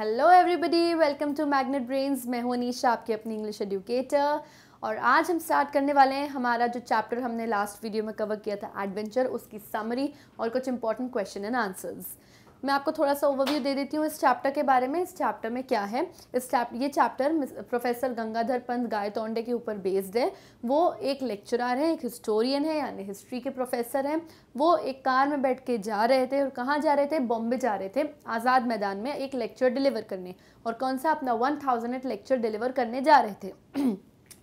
Hello everybody welcome to magnet brains मैं हूं अनीशा आपकी अपनी इंग्लिश एडुकेटर और आज हम स्टार्ट करने वाले हैं हमारा जो चैप्टर हमने लास्ट वीडियो में कवर किया था एडवेंचर उसकी समरी और कुछ इंपॉर्टेंट क्वेश्चन एंड आंसर्स मैं आपको थोड़ा सा ओवरव्यू दे देती हूँ इस चैप्टर के बारे में इस चैप्टर में क्या है इस चैप्टर ये चैप्टर प्रोफेसर गंगाधर पंत गायतोंडे के ऊपर बेस्ड है वो एक लेक्चरार हैं एक हिस्टोरियन है यानी हिस्ट्री के प्रोफेसर हैं वो एक कार में बैठ के जा रहे थे और कहाँ जा रहे थे बॉम्बे जा रहे थे आज़ाद मैदान में एक लेक्चर डिलीवर करने और कौन सा अपना वन थाउजेंड लेक्चर डिलीवर करने जा रहे थे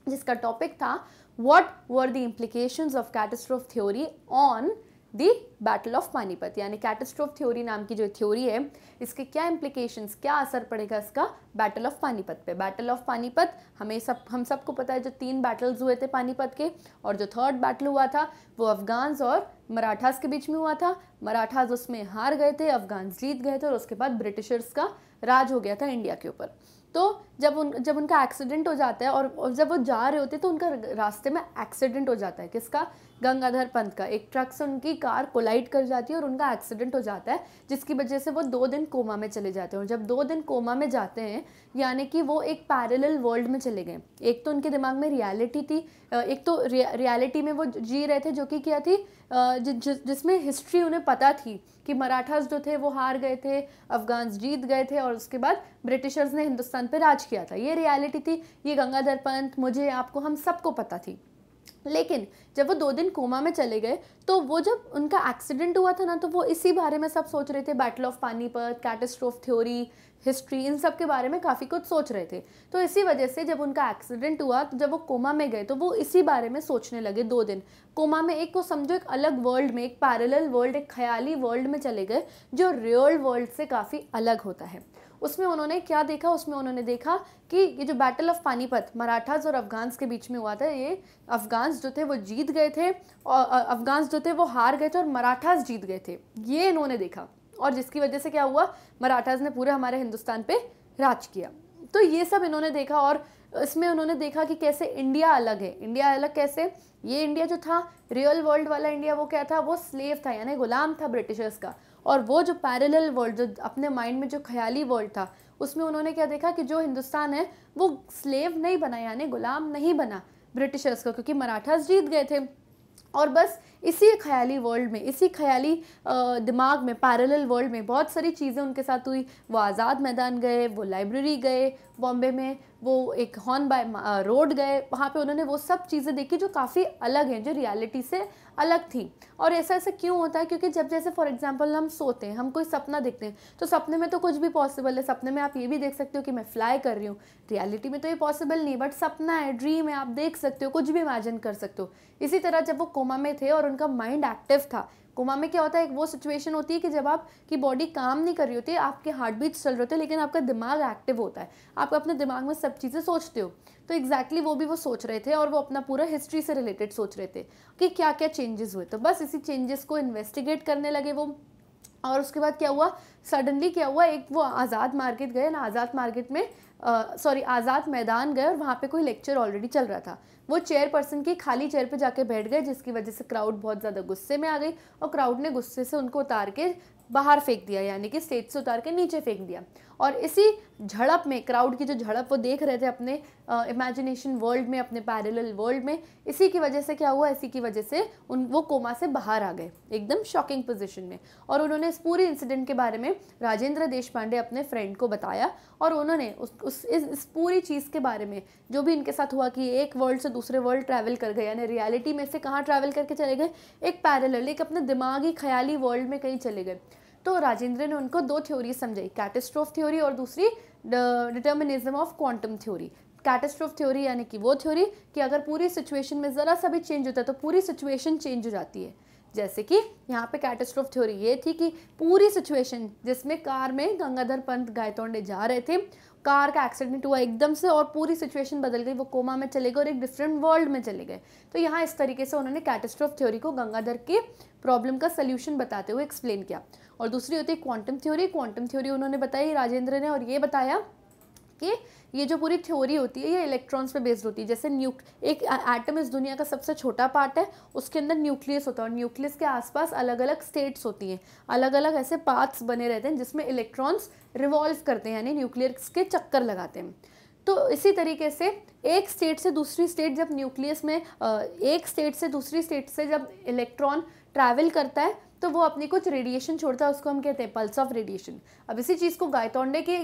जिसका टॉपिक था what were the implication of catastrophe theory on the battle of Panipat यानी कैटेस्ट्रोफ थ्योरी नाम की जो थ्योरी है इसके क्या इम्प्लीकेशंस क्या असर पड़ेगा इसका बैटल ऑफ पानीपत पे बैटल ऑफ पानीपत हमें सब हम सबको पता है जो तीन बैटल्स हुए थे पानीपत के और जो थर्ड बैटल हुआ था वो अफगान्स और मराठास के बीच में हुआ था मराठास उसमें हार गए थे अफगान्स जीत गए थे और उसके बाद ब्रिटिशर्स का राज हो गया था इंडिया के ऊपर तो जब उन जब उनका एक्सीडेंट हो जाता है और, और जब वो जा रहे होते हैं तो उनका रास्ते में एक्सीडेंट हो जाता है किसका गंगाधर पंत का एक ट्रक से उनकी कार कोलाइड कर जाती है और उनका एक्सीडेंट हो जाता है जिसकी वजह से वो दो दिन कोमा में चले जाते हैं और जब दो दिन कोमा में जाते हैं यानी कि वो एक पैरेलल वर्ल्ड में चले गए एक तो उनके दिमाग में रियलिटी थी एक तो रियलिटी में वो जी रहे थे जो कि क्या थी जिसमें हिस्ट्री उन्हें पता थी कि मराठास जो थे वो हार गए थे अफगान्स जीत गए थे और उसके बाद ब्रिटिशर्स ने हिंदुस्तान पर राज किया था ये रियलिटी थी ये गंगाधर पंत मुझे आपको हम सबको पता थी लेकिन जब वो दो दिन कोमा में चले गए तो वो जब उनका एक्सीडेंट हुआ था ना तो वो इसी बारे में सब सोच रहे थे battle of Panipat catastrophe theory history इन सब के बारे में काफ़ी कुछ सोच रहे थे तो इसी वजह से जब उनका एक्सीडेंट हुआ तो जब वो कोमा में गए तो वो इसी बारे में सोचने लगे दो दिन कोमा में एक वो समझो एक अलग वर्ल्ड में एक पैरल वर्ल्ड एक ख्याली वर्ल्ड में चले गए जो रियल वर्ल्ड से काफ़ी अलग होता है उसमें उन्होंने क्या देखा उसमें उन्होंने देखा कि ये जो बैटल ऑफ पानीपत मराठाज और अफगान्स के बीच में हुआ था ये अफगान्स जो थे वो जीत गए थे और अफगान्स जो थे वो हार गए थे और मराठाज जीत गए थे ये इन्होंने देखा और जिसकी वजह से क्या हुआ मराठाज ने पूरे हमारे हिंदुस्तान पे राज किया तो ये सब इन्होंने देखा और इसमें उन्होंने देखा कि कैसे इंडिया अलग है इंडिया अलग कैसे ये इंडिया जो था रियल वर्ल्ड वाला इंडिया वो क्या था वो स्लेव था यानी गुलाम था ब्रिटिशर्स का और वो जो पैरेलल वर्ल्ड जो अपने माइंड में जो ख्याली वर्ल्ड था उसमें उन्होंने क्या देखा कि जो हिंदुस्तान है वो स्लेव नहीं बना यानी गुलाम नहीं बना ब्रिटिशर्स को क्योंकि मराठास जीत गए थे और बस इसी ख्याली वर्ल्ड में इसी ख्याली दिमाग में पैरेलल वर्ल्ड में बहुत सारी चीज़ें उनके साथ हुई वो आज़ाद मैदान गए वो लाइब्रेरी गए बॉम्बे में वो एक हॉर्न बाय रोड गए वहाँ पे उन्होंने वो सब चीज़ें देखी जो काफ़ी अलग हैं जो रियलिटी से अलग थी और ऐसा ऐसा क्यों होता है क्योंकि जब जैसे फॉर एग्जाम्पल हम सोते हैं हम कोई सपना देखते हैं तो सपने में तो कुछ भी पॉसिबल है सपने में आप ये भी देख सकते हो कि मैं फ्लाई कर रही हूँ रियलिटी में तो ये पॉसिबल नहीं बट सपना है ड्रीम है आप देख सकते हो कुछ भी इमेजिन कर सकते हो इसी तरह जब वो कोमा में थे और उनका माइंड एक्टिव था कोमा में क्या होता है एक वो सिचुएशन होती है कि जब आपकी बॉडी काम नहीं कर रही होती आपके हार्ट बीट चल रहे होते हैं लेकिन आपका दिमाग एक्टिव होता है आप अपने दिमाग में सब चीज़ें सोचते हो तो एग्जैक्टली exactly वो भी वो सोच रहे थे और वो अपना पूरा हिस्ट्री से रिलेटेड सोच रहे थे कि क्या क्या चेंजेस हुए तो बस इसी चेंजेस को इन्वेस्टिगेट करने लगे वो और उसके बाद क्या हुआ सडनली क्या हुआ एक वो आज़ाद मार्केट गए ना आज़ाद मार्केट में सॉरी आज़ाद मैदान गए और वहाँ पे कोई लेक्चर ऑलरेडी चल रहा था वो चेयर पर्सन की खाली चेयर पे जाके बैठ गए जिसकी वजह से क्राउड बहुत ज़्यादा गुस्से में आ गई और क्राउड ने गुस्से से उनको उतार के बाहर फेंक दिया यानी कि स्टेज से उतार के नीचे फेंक दिया और इसी झड़प में क्राउड की जो झड़प वो देख रहे थे अपने इमेजिनेशन वर्ल्ड में अपने पैरेलल वर्ल्ड में इसी की वजह से क्या हुआ इसी की वजह से उन वो कोमा से बाहर आ गए एकदम शॉकिंग पोजिशन में और उन्होंने इस पूरे इंसिडेंट के बारे में राजेंद्र देश पांडे अपने फ्रेंड को बताया और उन्होंने उस, उस इस, इस पूरी चीज़ के बारे में जो भी इनके साथ हुआ कि एक वर्ल्ड से दूसरे वर्ल्ड ट्रैवल कर गए यानी रियलिटी में से कहाँ ट्रैवल करके चले गए एक पैरेलल एक अपने दिमागी ख्याली वर्ल्ड में कहीं चले गए तो राजेंद्र ने उनको दो थ्योरी समझाई कैटेस्ट्रोफ थ्योरी और दूसरी determinism of quantum theory catastrophe theory यानी कि वो थ्योरी कि अगर पूरी सिचुएशन में ज़रा सा भी चेंज होता है तो पूरी सिचुएशन चेंज हो जाती है जैसे कि यहाँ पे कैटेस्ट्रोफ थ्योरी ये थी कि पूरी सिचुएशन जिसमें कार में गंगाधर पंत गायतोंडे जा रहे थे कार का एक्सीडेंट हुआ एकदम से और पूरी सिचुएशन बदल गई वो कोमा में चले गए और एक डिफरेंट वर्ल्ड में चले गए तो यहाँ इस तरीके से उन्होंने कैटेस्ट्रोफ थ्योरी को गंगाधर के प्रॉब्लम का सोल्यूशन बताते हुए एक्सप्लेन किया और दूसरी होती है क्वांटम थ्योरी क्वांटम थ्योरी उन्होंने बताई राजेंद्र ने और ये बताया कि ये जो पूरी थ्योरी होती है ये इलेक्ट्रॉन्स पे बेस्ड होती है जैसे न्यू एक एटम इस दुनिया का सबसे छोटा पार्ट है उसके अंदर न्यूक्लियस होता है और न्यूक्लियस के आसपास अलग अलग स्टेट्स होती हैं अलग अलग ऐसे पार्ट्स बने रहते हैं जिसमें इलेक्ट्रॉन्स रिवॉल्व करते हैं यानी न्यूक्लियस के चक्कर लगाते हैं तो इसी तरीके से एक स्टेट से दूसरी स्टेट जब न्यूक्लियस में एक स्टेट से दूसरी स्टेट से जब इलेक्ट्रॉन ट्रैवल करता है तो वो अपने कुछ रेडिएशन छोड़ता है उसको हम कहते हैं पल्स ऑफ रेडिएशन अब इसी चीज़ को गायतोंडे के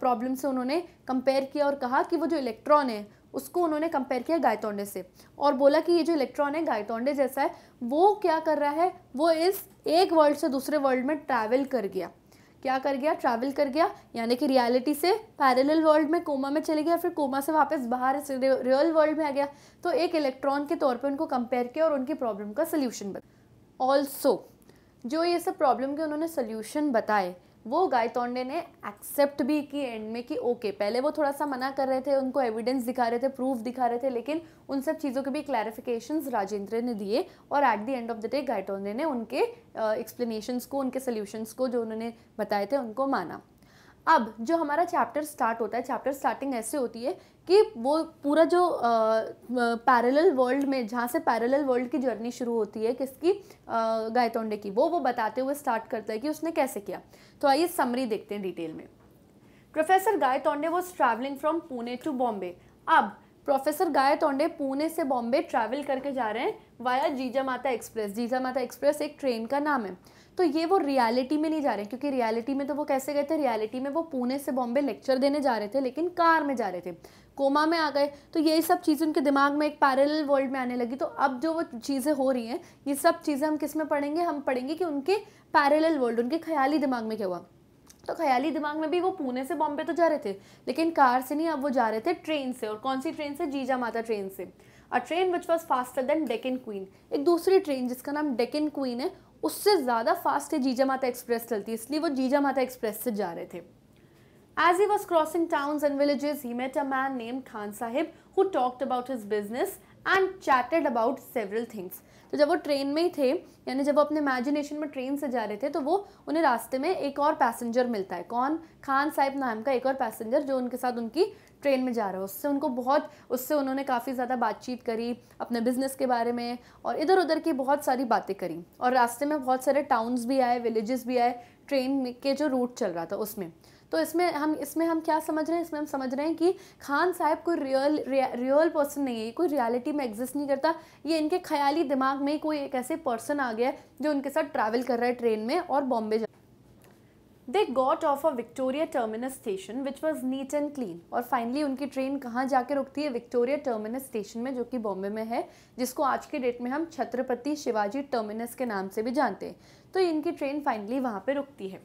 प्रॉब्लम से उन्होंने कंपेयर किया और कहा कि वो जो इलेक्ट्रॉन है उसको उन्होंने कंपेयर किया गायतोंडे से और बोला कि ये जो इलेक्ट्रॉन है गायतोंडे जैसा है वो क्या कर रहा है वो इस एक वर्ल्ड से दूसरे वर्ल्ड में ट्रैवल कर गया क्या कर गया ट्रैवल कर गया यानी कि रियलिटी से पैरेलल वर्ल्ड में कोमा में चले गया फिर कोमा से वापस बाहर रियल वर्ल्ड में आ गया तो एक इलेक्ट्रॉन के तौर पे उनको कंपेयर किया और उनकी प्रॉब्लम का सोल्यूशन बना ऑल्सो जो ये सब प्रॉब्लम के उन्होंने सोल्यूशन बताए वो गायतोंडे ने एक्सेप्ट भी की एंड में कि ओके पहले वो थोड़ा सा मना कर रहे थे उनको एविडेंस दिखा रहे थे प्रूफ दिखा रहे थे लेकिन उन सब चीज़ों के भी क्लैरिफिकेशंस राजेंद्र ने दिए और at the end of the day Gaitonde ने उनके एक्सप्लेनेशंस uh, को उनके सोल्यूशंस को जो उन्होंने बताए थे उनको माना अब जो हमारा चैप्टर स्टार्ट होता है चैप्टर स्टार्टिंग ऐसे होती है कि वो पूरा जो पैरेलल वर्ल्ड में जहाँ से पैरेलल वर्ल्ड की जर्नी शुरू होती है किसकी गायतोंडे की वो वो बताते हुए स्टार्ट करता है कि उसने कैसे किया तो आइए समरी देखते हैं डिटेल में professor Gaitonde was travelling from Pune to Bombay अब प्रोफेसर गाय तोंडे पुणे से बॉम्बे ट्रैवल करके जा रहे हैं वाया जीजा माता एक्सप्रेस जीजा माता एक्सप्रेस एक ट्रेन का नाम है तो ये वो रियलिटी में नहीं जा रहे हैं क्योंकि रियलिटी में तो वो कैसे गए थे रियलिटी में वो पुणे से बॉम्बे लेक्चर देने जा रहे थे लेकिन कार में जा रहे थे कोमा में आ गए तो ये सब चीज़ें उनके दिमाग में एक पैरेलल वर्ल्ड में आने लगी तो अब जो वो चीज़ें हो रही हैं ये सब चीज़ें हम किस में पढ़ेंगे हम पढ़ेंगे कि उनके पैरेलल वर्ल्ड उनके ख्याली दिमाग में क्या हुआ तो ख्याली दिमाग में भी वो पुणे से बॉम्बे तो जा रहे थे लेकिन कार से नहीं अब वो जा रहे थे ट्रेन से और कौन सी ट्रेन से जीजा माता ट्रेन से a train which was faster than Deccan Queen एक दूसरी ट्रेन जिसका नाम डेकन क्वीन है उससे ज़्यादा फास्ट है जीजा माता एक्सप्रेस चलती है इसलिए वो जीजा माता एक्सप्रेस से जा रहे थे as he was crossing town and villages he met a man name Khan Sahib who talked about his business and chatted about several things तो जब वो ट्रेन में ही थे यानी जब वो अपने इमेजिनेशन में ट्रेन से जा रहे थे तो वो उन्हें रास्ते में एक और पैसेंजर मिलता है कौन खान साहिब नाम का एक और पैसेंजर जो उनके साथ उनकी ट्रेन में जा रहा है उससे उनको बहुत उससे उन्होंने काफ़ी ज़्यादा बातचीत करी अपने बिजनेस के बारे में और इधर उधर की बहुत सारी बातें करी और रास्ते में बहुत सारे टाउन्स भी आए विलेजेस भी आए ट्रेन के जो रूट चल रहा था उसमें तो इसमें हम इसमें हम क्या समझ रहे हैं इसमें हम समझ रहे हैं कि खान साहब कोई रियल रियल पर्सन नहीं है कोई रियलिटी में एग्जिस्ट नहीं करता ये इनके ख्याली दिमाग में कोई एक ऐसे पर्सन आ गया है जो उनके साथ ट्रैवल कर रहा है ट्रेन में और बॉम्बे जा they got off a Victoria Terminus station which was neat and clean और फाइनली उनकी ट्रेन कहाँ जाके रुकती है विक्टोरिया टर्मिनस स्टेशन में जो कि बॉम्बे में है जिसको आज के डेट में हम छत्रपति शिवाजी टर्मिनस के नाम से भी जानते हैं तो इनकी ट्रेन फाइनली वहाँ पर रुकती है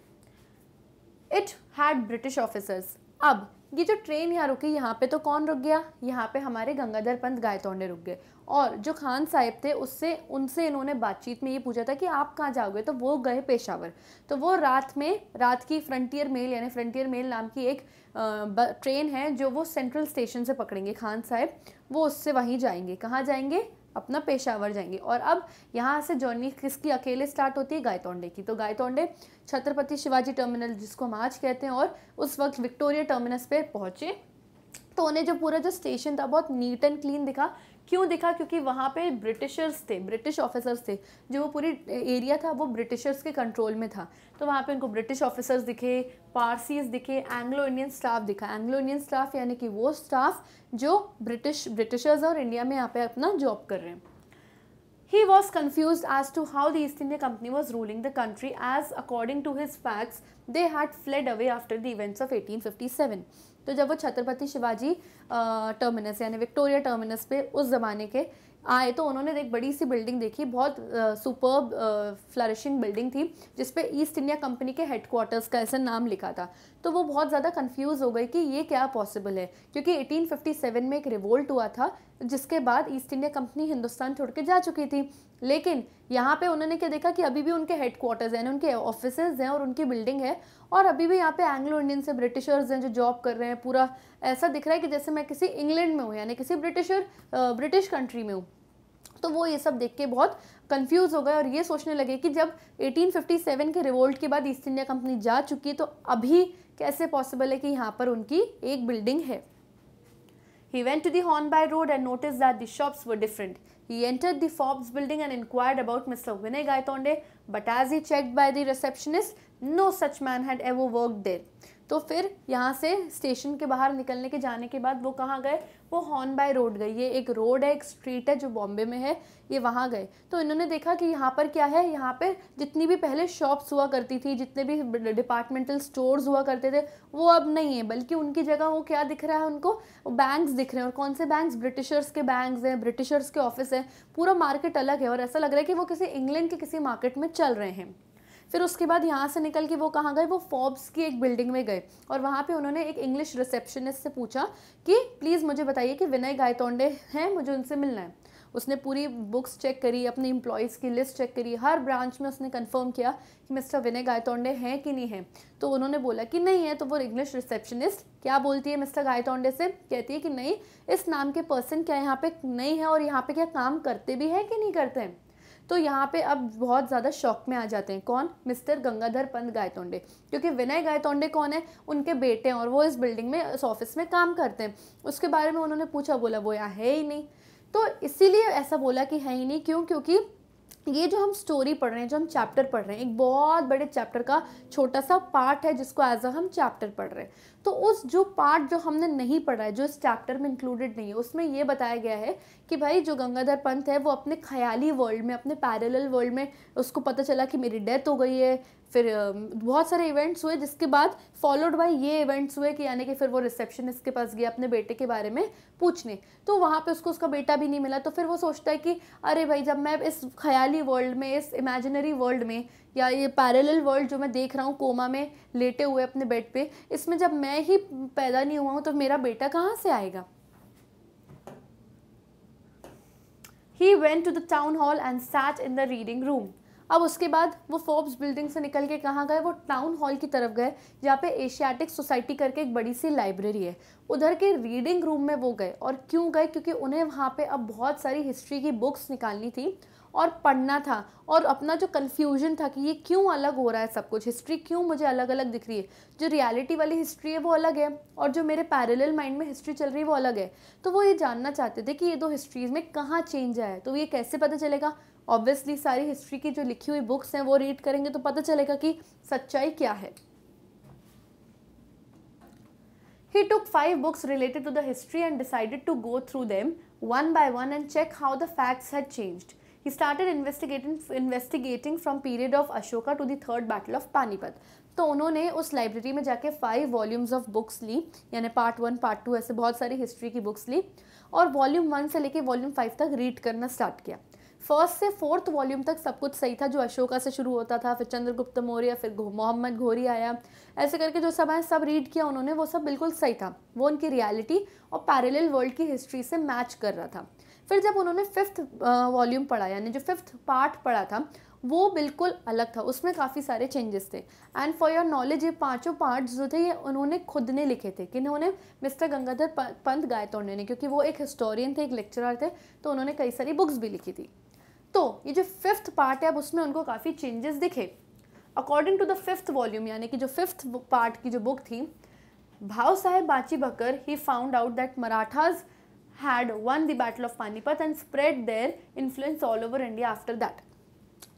इट हैड ब्रिटिश ऑफिसर्स अब ये जो ट्रेन यहाँ रुकी यहाँ पे तो कौन रुक गया यहाँ पे हमारे गंगाधर पंत ने रुक गए और जो खान साहब थे उससे उनसे इन्होंने बातचीत में ये पूछा था कि आप कहाँ जाओगे तो वो गए पेशावर तो वो रात में रात की फ्रंटियर मेल यानी फ्रंटियर मेल नाम की एक ट्रेन है जो वो सेंट्रल स्टेशन से पकड़ेंगे खान साहब वो उससे वहीं जाएंगे कहाँ जाएंगे अपना पेशावर जाएंगे और अब यहाँ से जर्नी किसकी अकेले स्टार्ट होती है गायतोंडे की तो गायतोंडे छत्रपति शिवाजी टर्मिनल जिसको हम आज कहते हैं और उस वक्त विक्टोरिया टर्मिनस पे पहुँचे तो उन्हें जो पूरा जो स्टेशन था बहुत नीट एंड क्लीन दिखा क्यों दिखा क्योंकि वहाँ पे ब्रिटिशर्स थे ब्रिटिश ऑफिसर्स थे जो वो पूरी एरिया था वो ब्रिटिशर्स के कंट्रोल में था तो वहाँ पे उनको ब्रिटिश ऑफिसर्स दिखे पारसीज दिखे एंग्लो इंडियन स्टाफ दिखा एंग्लो इंडियन स्टाफ यानी कि वो स्टाफ जो ब्रिटिश ब्रिटिशर्स और इंडिया में यहाँ पे अपना जॉब कर रहे हैं He was confused as to how the East India Company was ruling the country as according to his facts they had fled away after the events of 1857. तो जब वो छत्रपति शिवाजी टर्मिनस यानी विक्टोरिया टर्मिनस पे उस ज़माने के आए तो उन्होंने एक बड़ी सी बिल्डिंग देखी बहुत सुपर्ब फ्लरिशिंग बिल्डिंग थी जिसपे ईस्ट इंडिया कंपनी के हेडक्वार्टर्स का ऐसा नाम लिखा था तो वो बहुत ज़्यादा कंफ्यूज हो गई कि ये क्या पॉसिबल है क्योंकि 1857 में एक रिवोल्ट हुआ था जिसके बाद ईस्ट इंडिया कंपनी हिंदुस्तान छोड़ के जा चुकी थी लेकिन यहाँ पे उन्होंने क्या देखा कि अभी भी उनके हेड क्वार्टर्स हैं उनके ऑफिस हैं और उनकी बिल्डिंग है और अभी भी यहाँ पे एंग्लो इंडियन से ब्रिटिशर्स हैं जो जॉब कर रहे हैं पूरा ऐसा दिख रहा है कि जैसे मैं किसी इंग्लैंड में हूँ यानी किसी ब्रिटिशर ब्रिटिश कंट्री में हूँ तो वो ये सब देख के बहुत कंफ्यूज हो गए और ये सोचने लगे कि जब 1857 के रिवोल्ट के बाद ईस्ट इंडिया कंपनी जा चुकी है तो अभी कैसे पॉसिबल है कि यहाँ पर उनकी एक बिल्डिंग है He went to the Hornby Road and notice that the shops were different. He entered the Forbes building and inquired about Mr. Vinay Gaitonde, but as he checked by the receptionist, no such man had ever worked there. तो फिर यहाँ से station के बाहर निकलने के जाने के बाद वो कहाँ गए वो हॉर्न बाय रोड गए ये एक रोड है एक स्ट्रीट है जो बॉम्बे में है ये वहाँ गए तो इन्होंने देखा कि यहाँ पर क्या है यहाँ पर जितनी भी पहले शॉप्स हुआ करती थी जितने भी डिपार्टमेंटल स्टोर्स हुआ करते थे वो अब नहीं है बल्कि उनकी जगह वो क्या दिख रहा है उनको बैंक्स दिख रहे हैं और कौन से बैंक्स ब्रिटिशर्स के बैंक हैं ब्रिटिशर्स के ऑफिस हैं पूरा मार्केट अलग है और ऐसा लग रहा है कि वो किसी इंग्लैंड के किसी मार्केट में चल रहे हैं फिर उसके बाद यहाँ से निकल के वो कहाँ गए वो फॉब्स की एक बिल्डिंग में गए और वहाँ पे उन्होंने एक इंग्लिश रिसेप्शनिस्ट से पूछा कि प्लीज़ मुझे बताइए कि विनय गायतोंडे हैं मुझे उनसे मिलना है उसने पूरी बुक्स चेक करी अपने एम्प्लॉयज़ की लिस्ट चेक करी हर ब्रांच में उसने कंफर्म किया कि मिस्टर विनय गायतोंडे हैं कि नहीं हैं तो उन्होंने बोला कि नहीं है तो वो इंग्लिश रिसेप्शनिस्ट क्या बोलती है मिस्टर गायतोंडे से कहती है कि नहीं इस नाम के पर्सन क्या यहाँ पे नहीं है और यहाँ पे क्या काम करते भी हैं कि नहीं करते हैं तो यहाँ पे अब बहुत ज़्यादा शौक में आ जाते हैं कौन मिस्टर गंगाधर पंत गायतोंडे क्योंकि विनय गायतोंडे कौन है उनके बेटे हैं और वो इस बिल्डिंग में इस ऑफिस में काम करते हैं उसके बारे में उन्होंने पूछा बोला वो यहाँ है ही नहीं तो इसीलिए ऐसा बोला कि है ही नहीं क्यों क्योंकि ये जो हम स्टोरी पढ़ रहे हैं जो हम चैप्टर पढ़ रहे हैं एक बहुत बड़े चैप्टर का छोटा सा पार्ट है जिसको एज अ हम चैप्टर पढ़ रहे हैं तो उस जो पार्ट जो हमने नहीं पढ़ा है जो इस चैप्टर में इंक्लूडेड नहीं है उसमें ये बताया गया है कि भाई जो गंगाधर पंत है वो अपने ख्याली वर्ल्ड में अपने पैरेलल वर्ल्ड में उसको पता चला कि मेरी डेथ हो गई है फिर बहुत सारे इवेंट्स हुए जिसके बाद फॉलोड बाई ये इवेंट्स हुए कि यानी कि फिर वो रिसेप्शनिस्ट के पास गया अपने बेटे के बारे में पूछने तो वहाँ पे उसको उसका बेटा भी नहीं मिला तो फिर वो सोचता है कि अरे भाई जब मैं इस ख्याली वर्ल्ड में इस इमेजिनरी वर्ल्ड में या ये पैरेलल वर्ल्ड जो मैं देख रहा हूँ कोमा में लेटे हुए अपने बेड पे इसमें जब मैं ही पैदा नहीं हुआ हूँ तो मेरा बेटा कहाँ से आएगा he went to the town hall and sat in the reading room अब उसके बाद वो फोर्ब्स बिल्डिंग से निकल के कहाँ गए वो टाउन हॉल की तरफ गए जहाँ पे एशियाटिक सोसाइटी करके एक बड़ी सी लाइब्रेरी है उधर के रीडिंग रूम में वो गए और क्यों गए क्योंकि उन्हें वहाँ पे अब बहुत सारी हिस्ट्री की बुक्स निकालनी थी और पढ़ना था और अपना जो कन्फ्यूजन था कि ये क्यों अलग हो रहा है सब कुछ हिस्ट्री क्यों मुझे अलग अलग दिख रही है जो रियलिटी वाली हिस्ट्री है वो अलग है और जो मेरे पैरेलल माइंड में हिस्ट्री चल रही है वो अलग है तो वो ये जानना चाहते थे कि ये दो हिस्ट्रीज़ में कहाँ चेंज आया है तो ये कैसे पता चलेगा ऑब्वियसली सारी हिस्ट्री की जो लिखी हुई बुक्स हैं वो रीड करेंगे तो पता चलेगा कि सच्चाई क्या है He took five books related to the history and decided to go through them one by one and check how the facts had changed. He started investigating investigating from period of Ashoka to the third battle of Panipat. तो उन्होंने उस library में जाके five volumes of books ली यानी part one part two ऐसे बहुत सारी हिस्ट्री की बुक्स ली और वॉल्यूम वन से लेके वॉल्यूम फाइव तक रीड करना स्टार्ट किया फर्स्ट से फोर्थ वॉल्यूम तक सब कुछ सही था जो अशोका से शुरू होता था फिर चंद्रगुप्त मौर्य फिर मोहम्मद घोरी आया ऐसे करके जो सब आया सब रीड किया उन्होंने वो सब बिल्कुल सही था वो उनकी रियलिटी और पैरेलल वर्ल्ड की हिस्ट्री से मैच कर रहा था फिर जब उन्होंने फिफ्थ वॉल्यूम पढ़ा यानी जो फिफ्थ पार्ट पढ़ा था वो बिल्कुल अलग था उसमें काफ़ी सारे चेंजेस थे एंड फॉर योर नॉलेज ये पांचों पार्ट्स जो थे ये उन्होंने खुद ने लिखे थे कि उन्होंने मिस्टर गंगाधर पंत तो ने क्योंकि वो एक हिस्टोरियन थे एक लेक्चरर थे तो उन्होंने कई सारी बुक्स भी लिखी थी तो ये जो फिफ्थ पार्ट है अब उसमें उनको काफ़ी चेंजेस दिखे according to the fifth volume यानी कि जो फिफ्थ पार्ट की जो बुक थी भाव साहेब बाची Bakhar he found out that Marathas had won the Battle of Panipat and spread their influence all over India after that.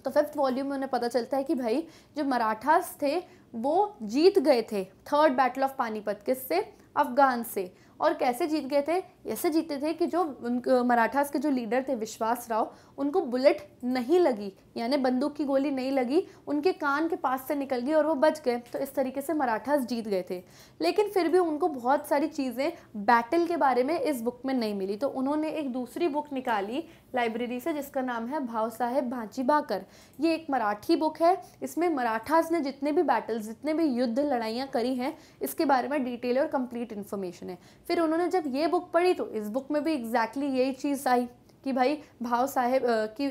तो फिफ्थ वॉल्यूम में उन्हें पता चलता है कि भाई जो मराठास थे वो जीत गए थे थर्ड बैटल ऑफ पानीपत किस से अफगान से और कैसे जीत गए थे ऐसे जीते थे कि जो मराठास के जो लीडर थे विश्वास राव उनको बुलेट नहीं लगी यानी बंदूक की गोली नहीं लगी उनके कान के पास से निकल गई और वो बच गए तो इस तरीके से मराठास जीत गए थे लेकिन फिर भी उनको बहुत सारी चीज़ें बैटल के बारे में इस बुक में नहीं मिली तो उन्होंने एक दूसरी बुक निकाली लाइब्रेरी से जिसका नाम है भाव साहेब भाँची बाकर ये एक मराठी बुक है इसमें मराठास ने जितने भी बैटल्स जितने भी युद्ध लड़ाइयाँ करी हैं इसके बारे में डिटेल और कम्प्लीट इन्फॉर्मेशन है फिर उन्होंने जब ये बुक पढ़ी तो इस बुक में भी एग्जैक्टली exactly यही चीज़ आई कि भाई भाव साहेब की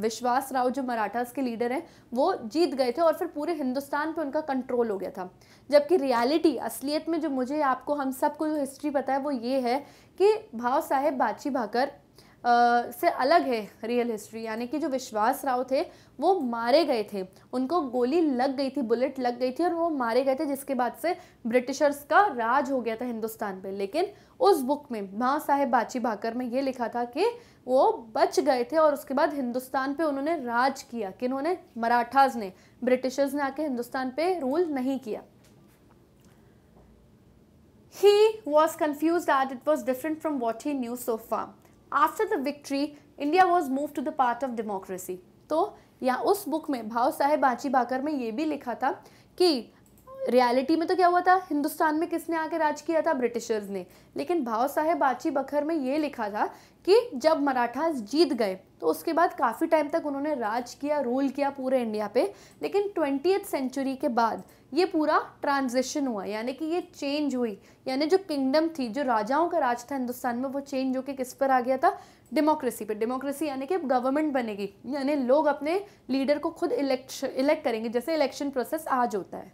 विश्वास राव जो मराठास के लीडर हैं वो जीत गए थे और फिर पूरे हिंदुस्तान पे उनका कंट्रोल हो गया था जबकि रियलिटी असलियत में जो मुझे आपको हम सबको जो हिस्ट्री पता है वो ये है कि भाव साहेब बाची भाकर से अलग है रियल हिस्ट्री यानी कि जो विश्वास राव थे वो मारे गए थे उनको गोली लग गई थी बुलेट लग गई थी और वो मारे गए थे जिसके बाद से ब्रिटिशर्स का राज हो गया था हिंदुस्तान पे लेकिन उस बुक में माँ साहेब बाची भाकर में ये लिखा था कि वो बच गए थे और उसके बाद हिंदुस्तान पे उन्होंने राज किया कि उन्होंने मराठाज ने ब्रिटिशर्स ने आके हिंदुस्तान पे रूल नहीं किया he was confused that it was different from what he knew so far after the victory India was move to the part of democracy तो या उस बुक में भाव साहेब आची बाकर में ये भी लिखा था कि रियलिटी में तो क्या हुआ था हिंदुस्तान में किसने आके राज किया था ब्रिटिशर्स ने लेकिन भाव साहेब बाची बखर में ये लिखा था कि जब मराठा जीत गए तो उसके बाद काफ़ी टाइम तक उन्होंने राज किया रूल किया पूरे इंडिया पे लेकिन ट्वेंटी सेंचुरी के बाद ये पूरा ट्रांजिशन हुआ यानी कि ये चेंज हुई यानी जो किंगडम थी जो राजाओं का राज था हिंदुस्तान में वो चेंज होकर किस पर आ गया था डेमोक्रेसी पर डेमोक्रेसी यानी कि गवर्नमेंट बनेगी यानी लोग अपने लीडर को खुद इलेक्ट इलेक्ट करेंगे जैसे इलेक्शन प्रोसेस आज होता है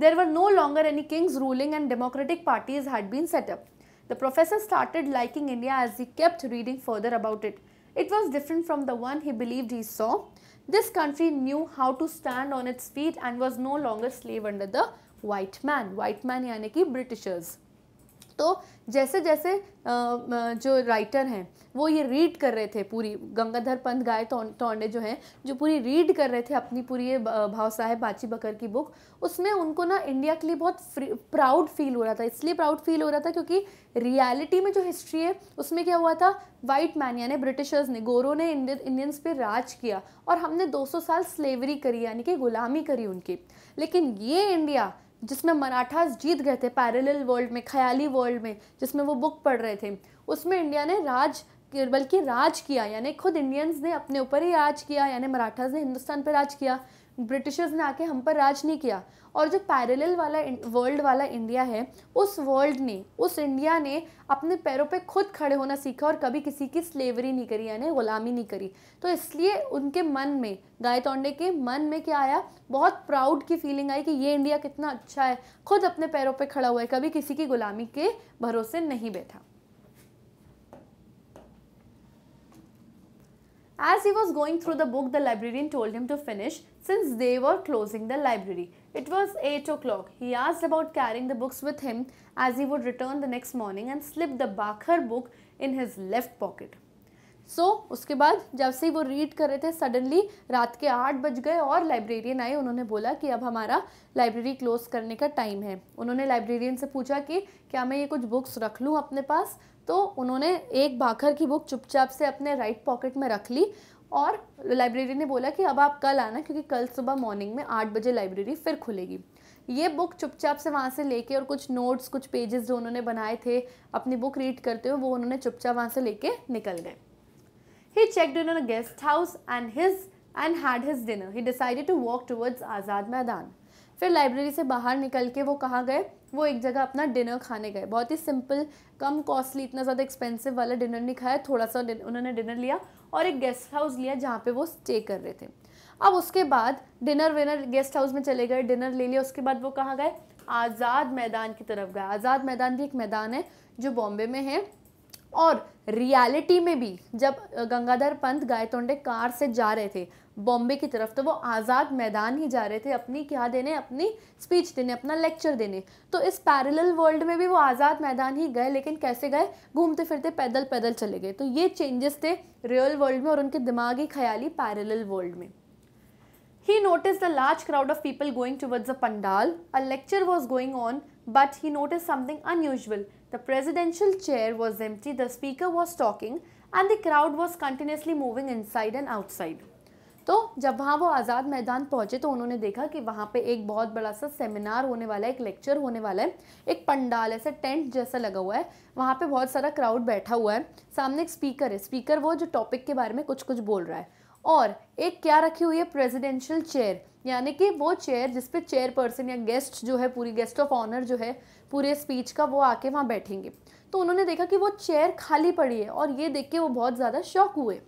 There were no longer any kings ruling and democratic parties had been set up. The professor started liking India as he kept reading further about it. It was different from the one he believed he saw. This country knew how to stand on its feet and was no longer slave under the white man. White man यानी Britishers. तो जैसे जैसे जो writer हैं वो ये read कर रहे थे पूरी गंगाधर पंत गाय टोंडे तो, तो जो हैं जो पूरी रीड कर रहे थे अपनी पूरी ये भाव साहेब बाची बकर की बुक उसमें उनको ना इंडिया के लिए बहुत प्राउड फील हो रहा था इसलिए प्राउड फील हो रहा था क्योंकि रियलिटी में जो हिस्ट्री है उसमें क्या हुआ था वाइट मैन यानी ब्रिटिशर्स ने गोरों ने इंडियंस पर राज किया और हमने दो साल स्लेवरी करी यानी कि गुलामी करी उनकी लेकिन ये इंडिया जिसमें मराठास जीत गए थे पैरेलल वर्ल्ड में ख्याली वर्ल्ड में जिसमें वो बुक पढ़ रहे थे उसमें इंडिया ने राज बल्कि राज किया यानी खुद इंडियंस ने अपने ऊपर ही राज किया यानी मराठास ने हिंदुस्तान पर राज किया ब्रिटिशर्स ने आके हम पर राज नहीं किया और जो पैरेलल वाला वर्ल्ड वाला इंडिया है उस वर्ल्ड ने उस इंडिया ने अपने पैरों पे खुद खड़े होना सीखा और कभी किसी की स्लेवरी नहीं करी यानी ग़ुलामी नहीं करी तो इसलिए उनके मन में गाय तोड़ने के मन में क्या आया बहुत प्राउड की फीलिंग आई कि ये इंडिया कितना अच्छा है खुद अपने पैरों पर खड़ा हुआ है कभी किसी की ग़ुलामी के भरोसे नहीं बैठा As he was going through the book, the librarian told him to finish since they were closing the library. It was 8 o'clock. He asked about carrying the books with him as he would return the next morning and slipped the Bakhar book in his left pocket. So so, उसके बाद जब से वो read कर रहे थे suddenly रात के आठ बज गए और लाइब्रेरियन आए उन्होंने बोला कि अब हमारा लाइब्रेरी क्लोज करने का टाइम है उन्होंने लाइब्रेरियन से पूछा कि क्या मैं ये कुछ बुक्स रख लूँ अपने पास तो उन्होंने एक भाखर की बुक चुपचाप से अपने राइट पॉकेट में रख ली और लाइब्रेरी ने बोला कि अब आप कल आना क्योंकि कल सुबह मॉर्निंग में आठ बजे लाइब्रेरी फिर खुलेगी ये बुक चुपचाप से वहाँ से लेके और कुछ नोट्स कुछ पेजेस जो उन्होंने बनाए थे अपनी बुक रीड करते हुए वो उन्होंने चुपचाप वहाँ से लेके निकल गए He checked in on a guest house and his and had his dinner. He decided to walk towards आज़ाद मैदान फिर लाइब्रेरी से बाहर निकल के वो कहाँ गए वो एक जगह अपना डिनर खाने गए बहुत ही सिंपल कम कॉस्टली इतना ज़्यादा एक्सपेंसिव वाला डिनर नहीं खाया थोड़ा सा उन्होंने डिनर लिया और एक गेस्ट हाउस लिया जहाँ पे वो स्टे कर रहे थे अब उसके बाद डिनर विनर गेस्ट हाउस में चले गए डिनर ले लिया उसके बाद वो कहाँ गए आज़ाद मैदान की तरफ गए आज़ाद मैदान भी एक मैदान है जो बॉम्बे में है और रियलिटी में भी जब गंगाधर पंत गायतोंडे कार से जा रहे थे बॉम्बे की तरफ तो वो आज़ाद मैदान ही जा रहे थे अपनी क्या देने अपनी स्पीच देने अपना लेक्चर देने तो इस पैरेलल वर्ल्ड में भी वो आज़ाद मैदान ही गए लेकिन कैसे गए घूमते फिरते पैदल पैदल चले गए तो ये चेंजेस थे रियल वर्ल्ड में और उनके दिमागी ख्याली पैरेलल वर्ल्ड में he notice the large crowd of people going towards a pandal a lecture was going on but he notice something unusual The presidential chair was empty, the speaker was talking and the crowd was continuously moving inside and outside. तो जब वहाँ वो आज़ाद मैदान पहुँचे तो उन्होंने देखा कि वहाँ पे एक बहुत बड़ा सा सेमिनार होने वाला है एक लेक्चर होने वाला है एक पंडाल ऐसा टेंट जैसा लगा हुआ है वहाँ पे बहुत सारा क्राउड बैठा हुआ है सामने एक स्पीकर है स्पीकर वो जो टॉपिक के बारे में कुछ कुछ बोल रहा है और एक क्या रखी हुई है प्रेसिडेंशियल चेयर यानी कि वो चेयर जिसपे चेयर पर्सन या गेस्ट जो है पूरी गेस्ट ऑफ ऑनर जो है पूरे स्पीच का वो आके वहाँ बैठेंगे तो उन्होंने देखा कि वो चेयर खाली पड़ी है और ये देख के वो बहुत ज़्यादा शौक हुए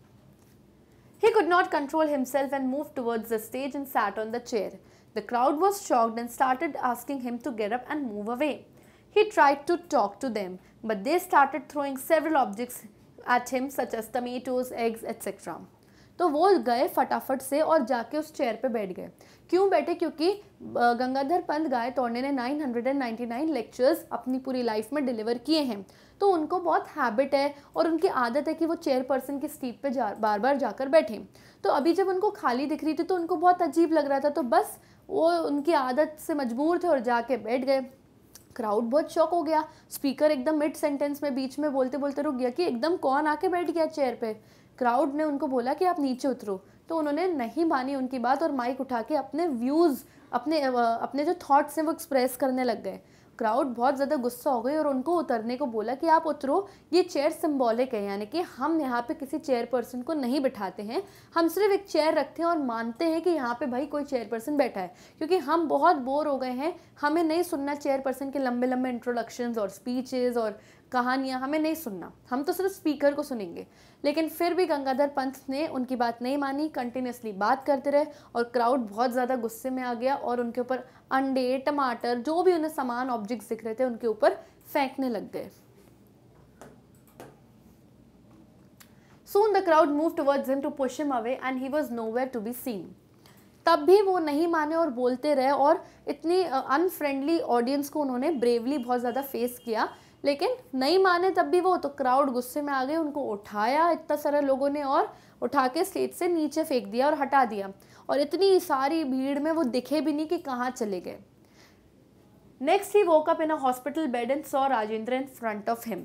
He could not control himself and moved towards the stage and sat on the chair. The crowd was shocked and started asking him to get up and move away. He tried to talk to them, but they started throwing several objects at him, such as tomatoes, eggs, etc. तो वो गए फटाफट से और जाके उस chair पे बैठ गए क्यों बैठे क्योंकि गंगाधर पंत तोड़ने ने 999 लेक्चर्स अपनी पूरी लाइफ में डिलीवर किए हैं तो उनको बहुत हैबिट है और उनकी आदत है कि वो चेयर पर्सन की सीट पे जा बार बार जाकर बैठे तो अभी जब उनको खाली दिख रही थी तो उनको बहुत अजीब लग रहा था तो बस वो उनकी आदत से मजबूर थे और जाके बैठ गए क्राउड बहुत शौक हो गया स्पीकर एकदम मिड सेंटेंस में बीच में बोलते बोलते रुक गया कि एकदम कौन आके बैठ गया चेयर पे क्राउड ने उनको बोला कि आप नीचे उतरो तो उन्होंने नहीं मानी उनकी बात और माइक उठा के अपने व्यूज़ अपने अपने जो थॉट्स हैं वो एक्सप्रेस करने लग गए क्राउड बहुत ज़्यादा गुस्सा हो गई और उनको उतरने को बोला कि आप उतरो ये चेयर सिम्बॉलिक है यानी कि हम यहाँ पे किसी चेयर पर्सन को नहीं बिठाते हैं हम सिर्फ एक चेयर रखते हैं और मानते हैं कि यहाँ पे भाई कोई चेयर पर्सन बैठा है क्योंकि हम बहुत बोर हो गए हैं हमें नहीं सुनना चेयर पर्सन के लंबे लंबे इंट्रोडक्शन और स्पीचेज़ और कहानियाँ हमें नहीं सुनना हम तो सिर्फ स्पीकर को सुनेंगे लेकिन फिर भी गंगाधर पंत ने उनकी बात नहीं मानी कंटिन्यूसली बात करते रहे और क्राउड बहुत ज़्यादा गुस्से में आ गया और उनके ऊपर अंडे टमाटर जो भी उन्हें सामान ऑब्जेक्ट दिख रहे थे उनके ऊपर फेंकने लग गए Soon the crowd moved to him to push away and he was nowhere to be seen तब भी वो नहीं माने और बोलते रहे और इतनी अनफ्रेंडली ऑडियंस को उन्होंने ब्रेवली बहुत ज़्यादा फेस किया लेकिन नहीं माने तब भी वो तो क्राउड गुस्से में आ गए उनको उठाया इतना सारा लोगों ने और उठा के स्टेज से नीचे फेंक दिया और हटा दिया और इतनी सारी भीड़ में वो दिखे भी नहीं कि कहाँ चले गए next he woke up in a hospital bed and saw Rajendra in front of him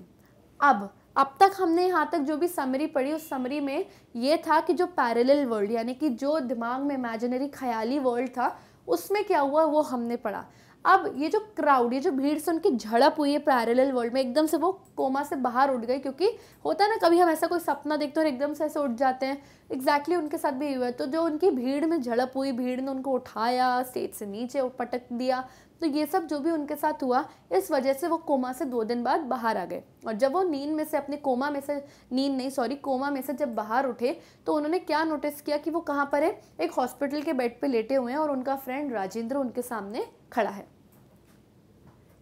अब अब तक हमने यहाँ तक जो भी समरी पढ़ी उस समरी में ये था कि जो पैरेलल वर्ल्ड यानी कि जो दिमाग में इमेजिनरी ख्याली वर्ल्ड था उसमें क्या हुआ वो हमने पढ़ा अब ये जो क्राउड ये जो भीड़ से उनकी झड़प हुई है पैरेलल वर्ल्ड में एकदम से वो कोमा से बाहर उठ गए क्योंकि होता है ना कभी हम ऐसा कोई सपना देखते हैं और एकदम से ऐसे उठ जाते हैं एग्जैक्टली exactly उनके साथ भी हुआ है तो जो उनकी भीड़ में झड़प हुई भीड़ ने उनको उठाया स्टेज से नीचे पटक दिया तो ये सब जो भी उनके साथ हुआ इस वजह से वो कोमा से दो दिन बाद बाहर आ गए और जब वो नींद में से अपने कोमा में से नींद नहीं सॉरी कोमा में से जब बाहर उठे तो उन्होंने क्या नोटिस किया कि वो कहाँ पर है एक हॉस्पिटल के बेड पे लेटे हुए हैं और उनका फ्रेंड राजेंद्र उनके सामने खड़ा है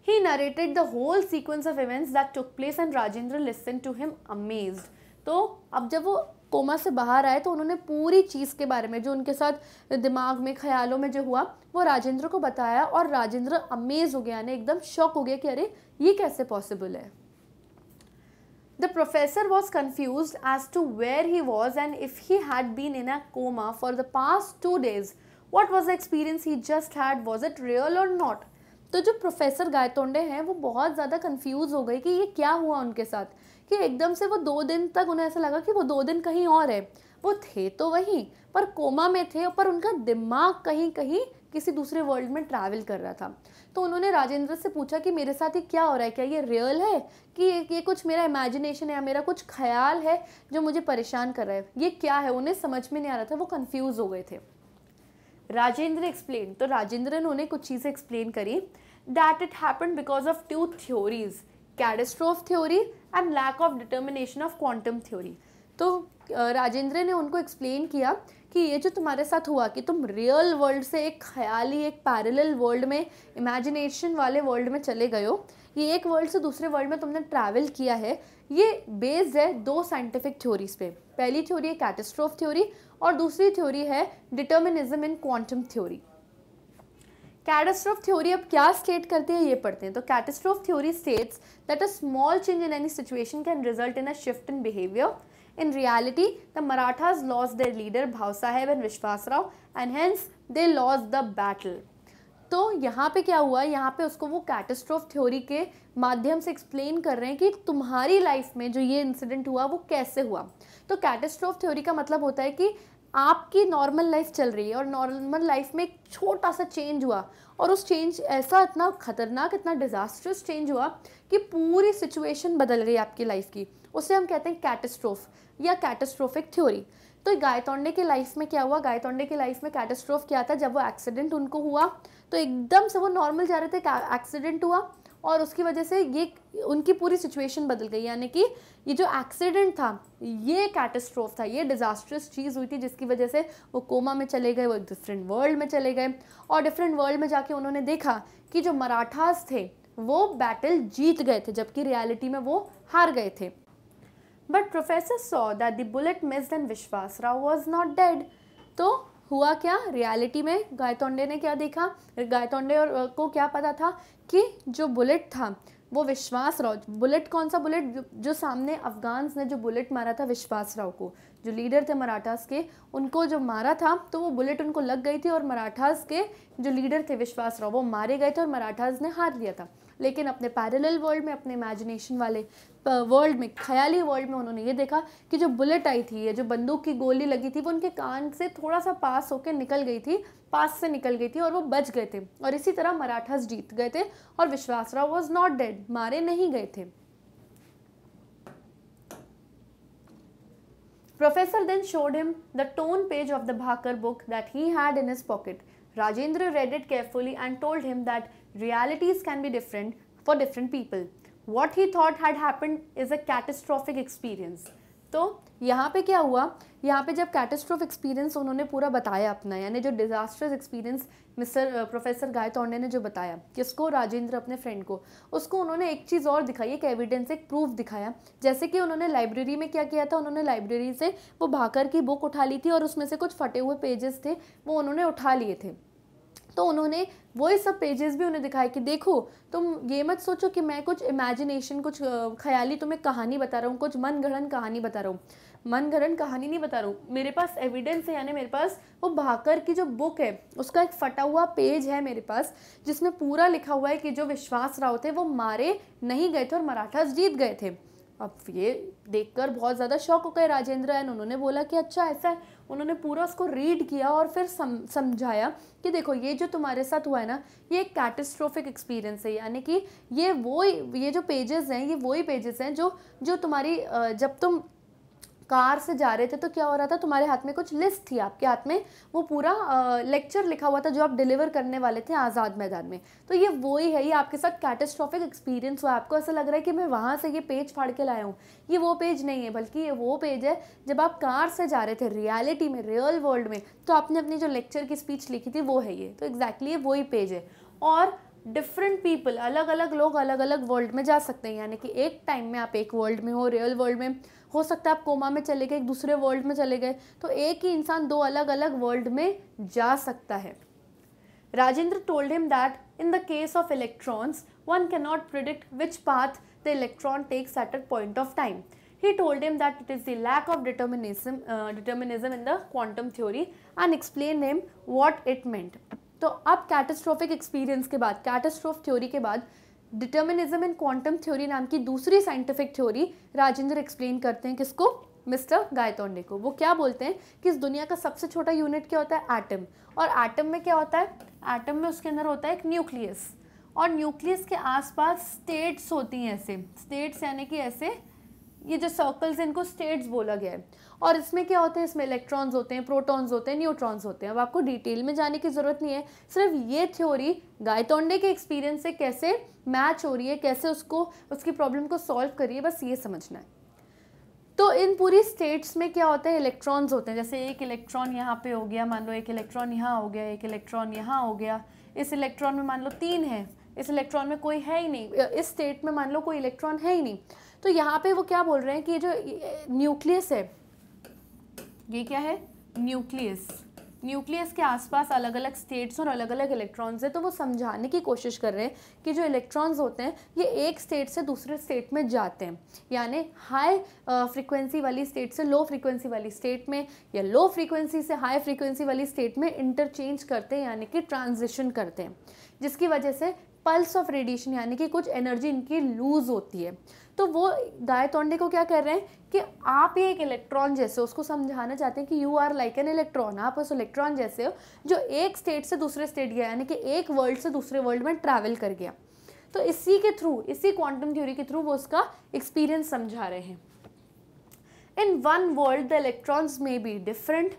He narrated the whole sequence of events that took place and Rajendra listened to him amazed. तो अब जब वो कोमा से बाहर आए तो उन्होंने पूरी चीज़ के बारे में जो उनके साथ दिमाग में ख्यालों में जो हुआ वो राजेंद्र को बताया और राजेंद्र अमेज हो गया ने एकदम शौक हो गया कि अरे ये कैसे पॉसिबल है the professor was confused as to where he was and if he had been in a coma for the past two days what was the experience he just had was it real और not तो जो professor Gaitonde हैं वो बहुत ज़्यादा confuse हो गए कि ये क्या हुआ उनके साथ कि एकदम से वो दो दिन तक उन्हें ऐसा लगा कि वो दो दिन कहीं और है वो थे तो वहीं पर कोमा में थे पर उनका दिमाग कहीं कहीं किसी दूसरे वर्ल्ड में ट्रैवल कर रहा था तो उन्होंने राजेंद्र से पूछा कि मेरे साथ ये क्या हो रहा है क्या ये रियल है कि ये, ये कुछ मेरा इमेजिनेशन है या मेरा कुछ ख्याल है जो मुझे परेशान कर रहा है ये क्या है उन्हें समझ में नहीं आ रहा था वो कन्फ्यूज़ हो गए थे राजेंद्र एक्सप्लेन तो राजेंद्र ने कुछ चीज़ें एक्सप्लेन करी that it happen because of two theories catastrophe theory and lack of determination of quantum theory तो राजेंद्र ने उनको एक्सप्लेन किया कि ये जो तुम्हारे साथ हुआ कि तुम रियल वर्ल्ड से एक ख्याली एक पैरेलल वर्ल्ड में इमेजिनेशन वाले वर्ल्ड में चले गए हो ये एक वर्ल्ड से दूसरे वर्ल्ड में तुमने ट्रैवल किया है ये बेस्ड है दो साइंटिफिक थ्योरीज पे पहली थ्योरी है कैटेस्ट्रोफ थ्योरी और दूसरी थ्योरी है determinism in quantum theory catastrophe theory अब क्या स्टेट करते हैं ये पढ़ते हैं तो catastrophe theory states that a small change in any situation can result in a shift in behaviour in reality, the Marathas lost their leader Bhau Sahib and Vishwas Rao and hence they lost the battle. तो यहाँ पे क्या हुआ यहाँ पे उसको वो कैटेस्ट्रोफ theory के माध्यम से एक्सप्लेन कर रहे हैं कि तुम्हारी लाइफ में जो ये इंसिडेंट हुआ वो कैसे हुआ तो कैटेस्ट्रोफ थ्योरी का मतलब होता है कि आपकी नॉर्मल लाइफ चल रही है और नॉर्मल लाइफ में एक छोटा सा चेंज हुआ और उस चेंज ऐसा इतना खतरनाक इतना डिज़ास्ट्रस चेंज हुआ कि पूरी सिचुएशन बदल गई आपकी लाइफ की उसे हम कहते हैं कैटेस्ट्रोफ या कैटेस्ट्रोफिक थ्योरी तो गायतोंडे की लाइफ में क्या हुआ गायतोंडे की लाइफ में कैटेस्ट्रोफ क्या था जब वो एक्सीडेंट उनको हुआ तो एकदम से वो नॉर्मल जा रहे थे एक्सीडेंट हुआ और उसकी वजह से ये उनकी पूरी सिचुएशन बदल गई यानी कि ये जो एक्सीडेंट था ये कैटेस्ट्रोफ था ये डिज़ास्ट्रस चीज़ हुई थी जिसकी वजह से वो कोमा में चले गए वो एक डिफरेंट वर्ल्ड में चले गए और डिफरेंट वर्ल्ड में जाके उन्होंने देखा कि जो मराठास थे वो बैटल जीत गए थे जबकि रियलिटी में वो हार गए थे but professor saw that the bullet miss and Vishwas Rao was not dead तो हुआ क्या रियलिटी में गायतोंडे ने क्या देखा गायतोंडे और को क्या पता था कि जो बुलेट था वो विश्वास राव बुलेट कौन सा बुलेट जो सामने अफगान्स ने जो बुलेट मारा था विश्वास राव को जो लीडर थे मराठास के उनको जो मारा था तो वो बुलेट उनको लग गई थी और मराठास के जो लीडर थे विश्वास राव वो मारे गए थे और मराठास ने हार लिया था लेकिन अपने पैरेलल वर्ल्ड में अपने इमेजिनेशन वाले वर्ल्ड में ख्याली वर्ल्ड में उन्होंने ये देखा कि जो बुलेट आई थी जो बंदूक की गोली लगी थी वो उनके कान से थोड़ा सा पास होकर निकल गई थी पास से निकल गई थी और वो बच गए थे और इसी तरह मराठास जीत गए थे और विश्वासराव वॉज नॉट डेड मारे नहीं गए थे professor then showed him the torn page of the Bakhar book that he had in his pocket Rajendra read it carefully and told him that realities can be different for different people what he thought had happen is a catastrophic experience तो यहाँ पे क्या हुआ यहाँ पे जब कैटेस्ट्रोफ experience उन्होंने पूरा बताया अपना यानी जो डिज़ास्टर्स एक्सपीरियंस मिस्टर प्रोफेसर तोड़ने ने जो बताया किसको राजेंद्र अपने फ्रेंड को उसको उन्होंने एक चीज़ और दिखाई एक एविडेंस एक प्रूफ दिखाया जैसे कि उन्होंने लाइब्रेरी में क्या किया था उन्होंने लाइब्रेरी से वो भाकर की बुक उठा ली थी और उसमें से कुछ फटे हुए पेजेस थे वो उन्होंने उठा लिए थे तो उन्होंने वो ये सब पेजेस भी उन्हें दिखाए कि देखो तुम ये मत सोचो कि मैं कुछ इमेजिनेशन कुछ ख्याली तुम्हें कहानी बता रहा हूँ कुछ मन गढ़न कहानी बता रहा हूँ मन गढ़न कहानी नहीं बता रहा हूँ मेरे पास एविडेंस है यानी मेरे पास वो भाकर की जो बुक है उसका एक फटा हुआ पेज है मेरे पास जिसमें पूरा लिखा हुआ है कि जो विश्वास राव थे वो मारे नहीं गए थे और मराठास जीत गए थे अब ये देखकर बहुत ज़्यादा शौक हो गए राजेंद्र एन उन्होंने बोला कि अच्छा ऐसा है उन्होंने पूरा उसको रीड किया और फिर सम समझाया कि देखो ये जो तुम्हारे साथ हुआ है ना ये एक कैटेस्ट्रोफिक एक्सपीरियंस है यानी कि ये वो ये जो पेजेस हैं ये वही पेजेस हैं जो जो तुम्हारी जब तुम कार से जा रहे थे तो क्या हो रहा था तुम्हारे हाथ में कुछ लिस्ट थी आपके हाथ में वो पूरा लेक्चर लिखा हुआ था जो आप डिलीवर करने वाले थे आज़ाद मैदान में तो ये वही है ये आपके साथ कैटेस्ट्रॉफिक एक्सपीरियंस हुआ आपको ऐसा लग रहा है कि मैं वहाँ से ये पेज फाड़ के लाया हूँ ये वो पेज नहीं है बल्कि ये वो पेज है जब आप कार से जा रहे थे रियलिटी में रियल वर्ल्ड में तो आपने अपनी जो लेक्चर की स्पीच लिखी थी वो है ये तो एग्जैक्टली ये वही पेज है और डिफरेंट पीपल अलग अलग लोग अलग अलग वर्ल्ड में जा सकते हैं यानी कि एक टाइम में आप एक वर्ल्ड में हो रियल वर्ल्ड में हो सकता है आप कोमा में चले गए एक दूसरे वर्ल्ड में चले गए तो एक ही इंसान दो अलग अलग वर्ल्ड में जा सकता है Rajendra told him that in the case of electrons one can not predict which path the electron takes at a point of time he told him that it is the lack of determination determinism in the quantum theory and explain him what it meant तो अब catastrophic experience के बाद कैटेस्ट्रोफ theory के बाद determinism in quantum theory नाम की दूसरी scientific theory Rajendra explain करते हैं किसको मिस्टर गायतोंडे को वो क्या बोलते हैं कि इस दुनिया का सबसे छोटा यूनिट क्या होता है एटम और एटम में क्या होता है एटम में उसके अंदर होता है एक न्यूक्लियस और न्यूक्लियस के आसपास स्टेट्स होती हैं ऐसे स्टेट्स यानी कि ऐसे ये जो सर्कल्स इनको स्टेट्स बोला गया है और इसमें क्या होते हैं इसमें इलेक्ट्रॉन्स होते हैं प्रोटॉन्स होते हैं न्यूट्रॉन्स होते हैं अब आपको डिटेल में जाने की ज़रूरत नहीं है सिर्फ ये थ्योरी गायतोंडे के एक्सपीरियंस से कैसे मैच हो रही है कैसे उसको उसकी प्रॉब्लम को सॉल्व करिए बस ये समझना है तो इन पूरी स्टेट्स में क्या होता है इलेक्ट्रॉन्स होते हैं जैसे एक इलेक्ट्रॉन यहाँ पे हो गया मान लो एक इलेक्ट्रॉन यहाँ हो गया एक इलेक्ट्रॉन यहाँ हो गया इस इलेक्ट्रॉन में मान लो तीन है इस इलेक्ट्रॉन में कोई है ही नहीं इस स्टेट में मान लो कोई इलेक्ट्रॉन है ही नहीं तो यहाँ पे वो क्या बोल रहे हैं कि जो न्यूक्लियस है ये क्या है न्यूक्लियस न्यूक्लियस के आसपास अलग अलग स्टेट्स और अलग अलग इलेक्ट्रॉन्स हैं तो वो समझाने की कोशिश कर रहे हैं कि जो इलेक्ट्रॉन्स होते हैं ये एक स्टेट से दूसरे स्टेट में जाते हैं यानी हाई फ्रीक्वेंसी वाली स्टेट से लो फ्रीक्वेंसी वाली स्टेट में या लो फ्रीक्वेंसी से हाई फ्रीक्वेंसी वाली स्टेट में इंटरचेंज करते हैं यानी कि ट्रांजिशन करते हैं जिसकी वजह से पल्स ऑफ रेडिएशन यानी कि कुछ एनर्जी इनकी लूज़ होती है तो वो गाय तोंडे को क्या कर रहे हैं कि आप ही एक इलेक्ट्रॉन जैसे हो उसको समझाना चाहते हैं कि you are like an electron आप उस इलेक्ट्रॉन जैसे हो जो एक स्टेट से दूसरे स्टेट गया यानी कि एक वर्ल्ड से दूसरे वर्ल्ड में ट्रैवल कर गया तो इसी के थ्रू इसी क्वांटम थ्योरी के थ्रू वो उसका एक्सपीरियंस समझा रहे हैं in one world the electrons may be different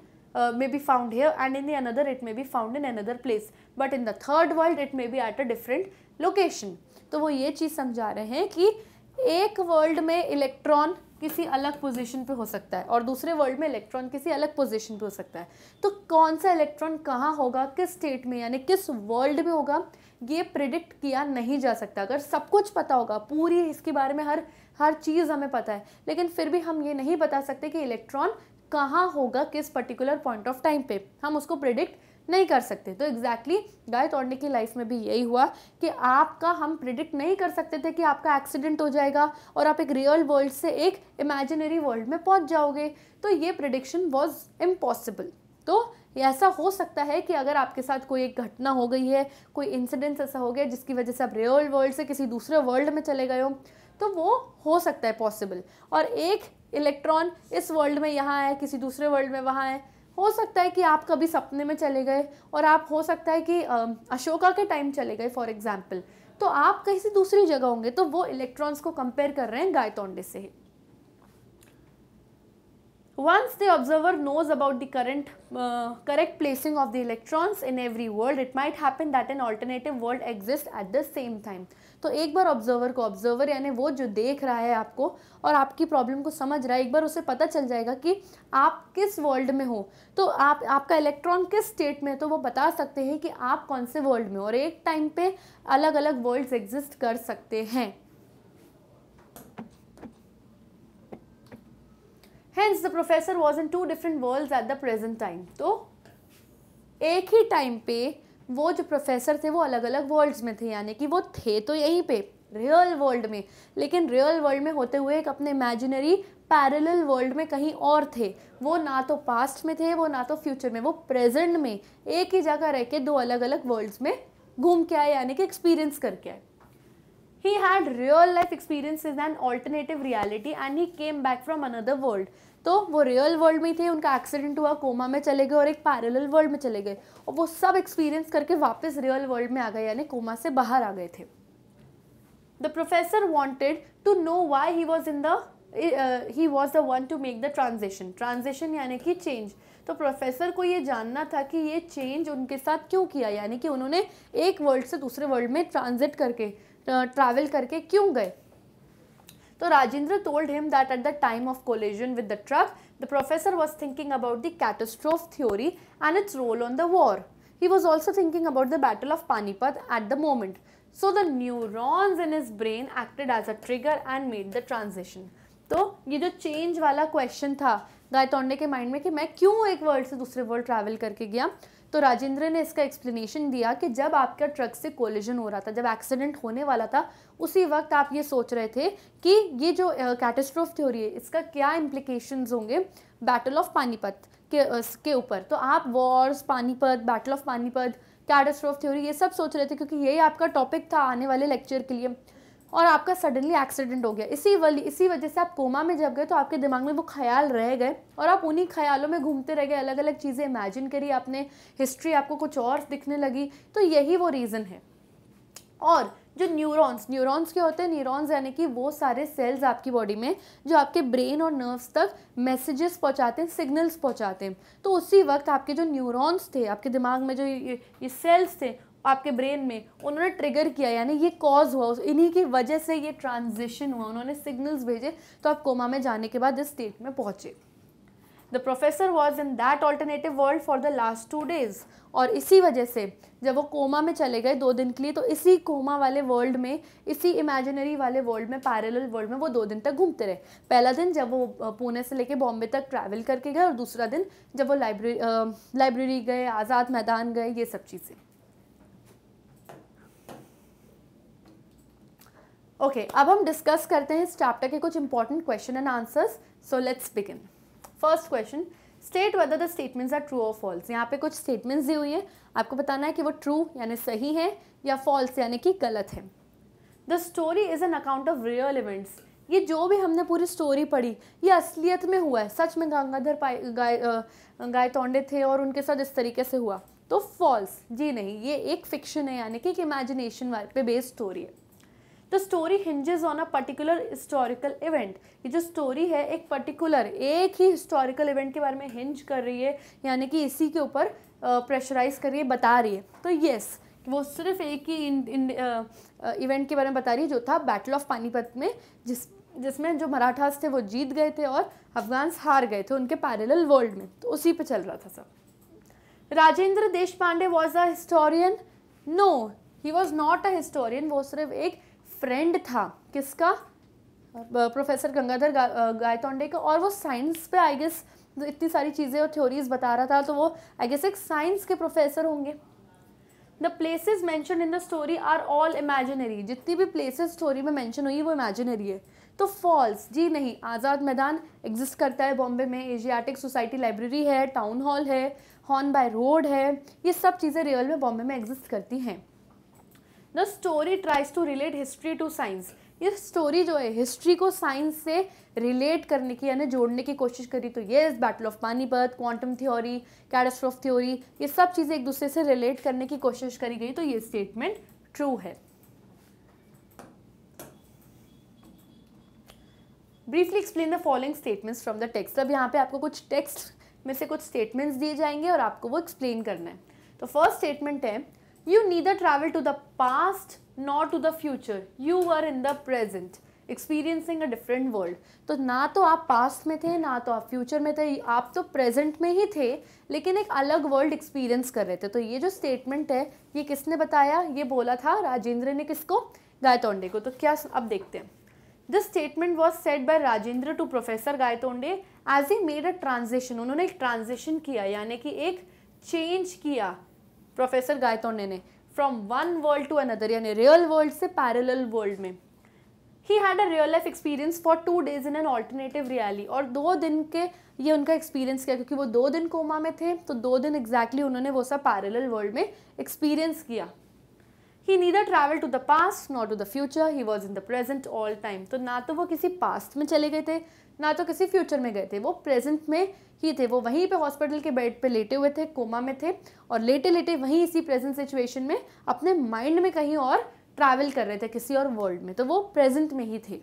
may be found here and in in the another it may be found in another place but in the third world it may be at a तो वो ये चीज़ समझा रहे हैं कि एक world में electron किसी अलग पोजीशन पे हो सकता है और दूसरे वर्ल्ड में इलेक्ट्रॉन किसी अलग पोजीशन पे हो सकता है तो कौन सा इलेक्ट्रॉन कहाँ होगा किस स्टेट में यानी किस वर्ल्ड में होगा ये प्रिडिक्ट किया नहीं जा सकता अगर सब कुछ पता होगा पूरी इसके बारे में हर हर चीज़ हमें पता है लेकिन फिर भी हम ये नहीं बता सकते कि इलेक्ट्रॉन कहाँ होगा किस पर्टिकुलर पॉइंट ऑफ टाइम पे हम उसको प्रिडिक्ट नहीं कर सकते तो एग्जैक्टली गाय तोड़ने की लाइफ में भी यही हुआ कि आपका हम प्रिडिक्ट नहीं कर सकते थे कि आपका एक्सीडेंट हो जाएगा और आप एक रियल वर्ल्ड से एक इमेजिनरी वर्ल्ड में पहुंच जाओगे तो ये प्रिडिक्शन वॉज इम्पॉसिबल तो ऐसा हो सकता है कि अगर आपके साथ कोई एक घटना हो गई है कोई इंसिडेंस ऐसा हो गया जिसकी वजह से आप रियल वर्ल्ड से किसी दूसरे वर्ल्ड में चले गए हो तो वो हो सकता है पॉसिबल और एक इलेक्ट्रॉन इस वर्ल्ड में यहाँ है किसी दूसरे वर्ल्ड में वहाँ है हो सकता है कि आप कभी सपने में चले गए और आप हो सकता है कि अशोका के टाइम चले गए फॉर एग्जाम्पल तो आप कहीं से दूसरी जगह होंगे तो वो इलेक्ट्रॉन्स को कंपेयर कर रहे हैं गायतोंडे से once the observer knows about the current correct placing of the electrons in every world it might happen that an alternative world exist at the same time तो एक बार ऑब्जर्वर को ऑब्जर्वर यानी वो जो देख रहा है आपको और आपकी प्रॉब्लम को समझ रहा है एक बार उसे पता चल जाएगा कि आप किस वर्ल्ड में हो तो आप आपका इलेक्ट्रॉन किस स्टेट में है तो वो बता सकते हैं कि आप कौन से वर्ल्ड में हो और एक टाइम पे अलग अलग वर्ल्ड्स एग्जिस्ट कर सकते हैं hence the professor was in two different world at the present time तो एक ही टाइम पे वो जो प्रोफेसर थे वो अलग अलग वर्ल्ड्स में थे यानी कि वो थे तो यहीं पे रियल वर्ल्ड में लेकिन रियल वर्ल्ड में होते हुए एक अपने इमेजिनरी पैरेलल वर्ल्ड में कहीं और थे वो ना तो पास्ट में थे वो ना तो फ्यूचर में वो प्रेजेंट में एक ही जगह रह के दो अलग अलग वर्ल्ड्स में घूम के आए यानी कि एक्सपीरियंस करके आए he had real life experience is an alternative reality and he came back from another world तो वो रियल वर्ल्ड में थे उनका एक्सीडेंट हुआ कोमा में चले गए और एक पैरेलल वर्ल्ड में चले गए और वो सब एक्सपीरियंस करके वापस रियल वर्ल्ड में आ गए यानी कोमा से बाहर आ गए थे the professor wanted to know why he was in the he was the one to make the transaction transaction यानी कि चेंज तो प्रोफेसर को ये जानना था कि ये चेंज उनके साथ क्यों किया यानी कि उन्होंने एक वर्ल्ड से दूसरे वर्ल्ड में ट्रांजिट करके ट्रैवल uh, करके क्यों गए तो Rajendra told him that at the time of collision with the truck the professor was thinking about the catastrophe theory and its role on the war he was also thinking about the battle of Panipat at the moment so the neurons in his brain acted as a trigger and made the transaction तो ये जो change वाला question था गायतोंडे के mind में कि मैं क्यों एक वर्ल्ड से दूसरे वर्ल्ड ट्रैवल करके गया तो राजेंद्र ने इसका एक्सप्लेनेशन दिया कि जब आपका ट्रक से कोलिजन हो रहा था जब एक्सीडेंट होने वाला था उसी वक्त आप ये सोच रहे थे कि ये जो कैटेस्ट्रोफ uh, थ्योरी है इसका क्या इम्प्लीकेशन होंगे बैटल ऑफ पानीपत के uh, के ऊपर तो आप wars Panipat battle of Panipat catastrophe theory ये सब सोच रहे थे क्योंकि यही आपका टॉपिक था आने वाले लेक्चर के लिए और आपका सडनली एक्सीडेंट हो गया इसी वाली इसी वजह से आप कोमा में जब गए तो आपके दिमाग में वो ख्याल रह गए और आप उन्हीं ख्यालों में घूमते रह गए अलग अलग चीज़ें इमेजिन करी आपने हिस्ट्री आपको कुछ और दिखने लगी तो यही वो रीज़न है और जो न्यूरॉन्स न्यूरॉन्स क्या होते हैं न्यूरॉन्स यानी कि वो सारे सेल्स आपकी बॉडी में जो आपके ब्रेन और नर्व्स तक मैसेजेस पहुंचाते हैं सिग्नल्स पहुंचाते हैं तो उसी वक्त आपके जो न्यूरॉन्स थे आपके दिमाग में जो ये, ये सेल्स थे आपके ब्रेन में उन्होंने ट्रिगर किया यानी ये कॉज हुआ इन्हीं की वजह से ये ट्रांजिशन हुआ उन्होंने सिग्नल्स भेजे तो आप कोमा में जाने के बाद इस स्टेट में पहुँचे the professor was in that alternative world for the last two days और इसी वजह से जब वो कोमा में चले गए दो दिन के लिए तो इसी कोमा वाले वर्ल्ड में इसी इमेजिनरी वाले वर्ल्ड में पैरल वर्ल्ड में वो दो दिन तक घूमते रहे पहला दिन जब वो पुणे से लेके बॉम्बे तक ट्रैवल करके गए और दूसरा दिन जब वो लाइब्रेरी लाइब्रेरी गए आज़ाद मैदान गए ये सब चीज़ें ओके okay, अब हम डिस्कस करते हैं इस चैप्टर के कुछ important question and answers so let's begin first question state whether the statements are true और फॉल्स यहाँ पे कुछ स्टेटमेंट्स दी हुई है आपको बताना है कि वो ट्रू यानी सही है या फॉल्स यानी कि गलत है the story is an account of real events ये जो भी हमने पूरी स्टोरी पढ़ी ये असलियत में हुआ है सच में गंगाधर पाए गाय गायतोंडे थे और उनके साथ इस तरीके से हुआ तो फॉल्स जी नहीं ये एक फिक्शन है यानी कि एक इमेजिनेशन पे बेस्ड स्टोरी है the story hinges on a particular historical event ये जो स्टोरी है एक पर्टिकुलर एक ही हिस्टोरिकल इवेंट के बारे में हिंज कर रही है यानी कि इसी के ऊपर प्रेशराइज कर रही है बता रही है तो यस वो सिर्फ एक ही इन, इन, इवेंट के बारे में बता रही है जो था बैटल ऑफ पानीपत में जिस जिसमें जो मराठास थे वो जीत गए थे और अफगान्स हार गए थे उनके पैरेलल वर्ल्ड में तो उसी पे चल रहा था सब Rajendra Deshpande was a historian no he was not a historian वो सिर्फ एक फ्रेंड था किसका प्रोफेसर गंगाधर गायतोंडे का और वो साइंस पे आई गेस इतनी सारी चीज़ें और थ्योरीज बता रहा था तो वो आई गेस एक साइंस के प्रोफेसर होंगे the places mentioned in the story are all imaginary जितनी भी प्लेसेज स्टोरी में मैंशन हुई है वो इमेजिनरी है तो फॉल्स जी नहीं आज़ाद मैदान एग्जिस्ट करता है बॉम्बे में एशियाटिक सोसाइटी लाइब्रेरी है टाउन हॉल है हॉर्न बाय रोड है ये सब चीज़ें रियल में बॉम्बे में एग्जिस्ट करती हैं the story tries to relate history to science ये स्टोरी जो है हिस्ट्री को साइंस से रिलेट करने की यानी जोड़ने की कोशिश करी तो ये battle of Panipat quantum theory catastrophe theory ये सब चीज़ें एक दूसरे से रिलेट करने की कोशिश करी गई तो ये स्टेटमेंट ट्रू है briefly explain the following statements from the text अब यहाँ पे आपको कुछ टेक्स्ट में से कुछ स्टेटमेंट्स दिए जाएंगे और आपको वो एक्सप्लेन करना है तो फर्स्ट स्टेटमेंट है you neither travel to the past not to the future you are in the present experiencing a different world तो ना तो आप पास्ट में थे ना तो आप फ्यूचर में थे आप तो प्रेजेंट में ही थे लेकिन एक अलग वर्ल्ड एक्सपीरियंस कर रहे थे तो ये जो स्टेटमेंट है ये किसने बताया ये बोला था राजेंद्र ने किसको गायतोंडे को तो क्या अब देखते हैं this statement was set by Rajendra to professor Gaitonde as he made a transaction उन्होंने एक ट्रांजेक्शन किया यानी कि एक चेंज किया प्रोफेसर गायतोंडे ने from one world to another यानी रियल वर्ल्ड से पैरल वर्ल्ड में he had a real life experience for two days in an alternative reality और दो दिन के ये उनका एक्सपीरियंस किया क्योंकि वो दो दिन कोमा में थे तो दो दिन एग्जैक्टली exactly उन्होंने वो सब पैरल वर्ल्ड में एक्सपीरियंस किया he neither travel to the past not to the future he was in the present all time तो ना तो वो किसी पास्ट में चले गए थे ना तो किसी फ्यूचर में गए थे वो प्रेजेंट में ही थे वो वहीं पे हॉस्पिटल के बेड पे लेटे हुए थे कोमा में थे और लेटे लेटे वहीं इसी प्रेजेंट सिचुएशन में अपने माइंड में कहीं और ट्रैवल कर रहे थे किसी और वर्ल्ड में तो वो प्रेजेंट में ही थे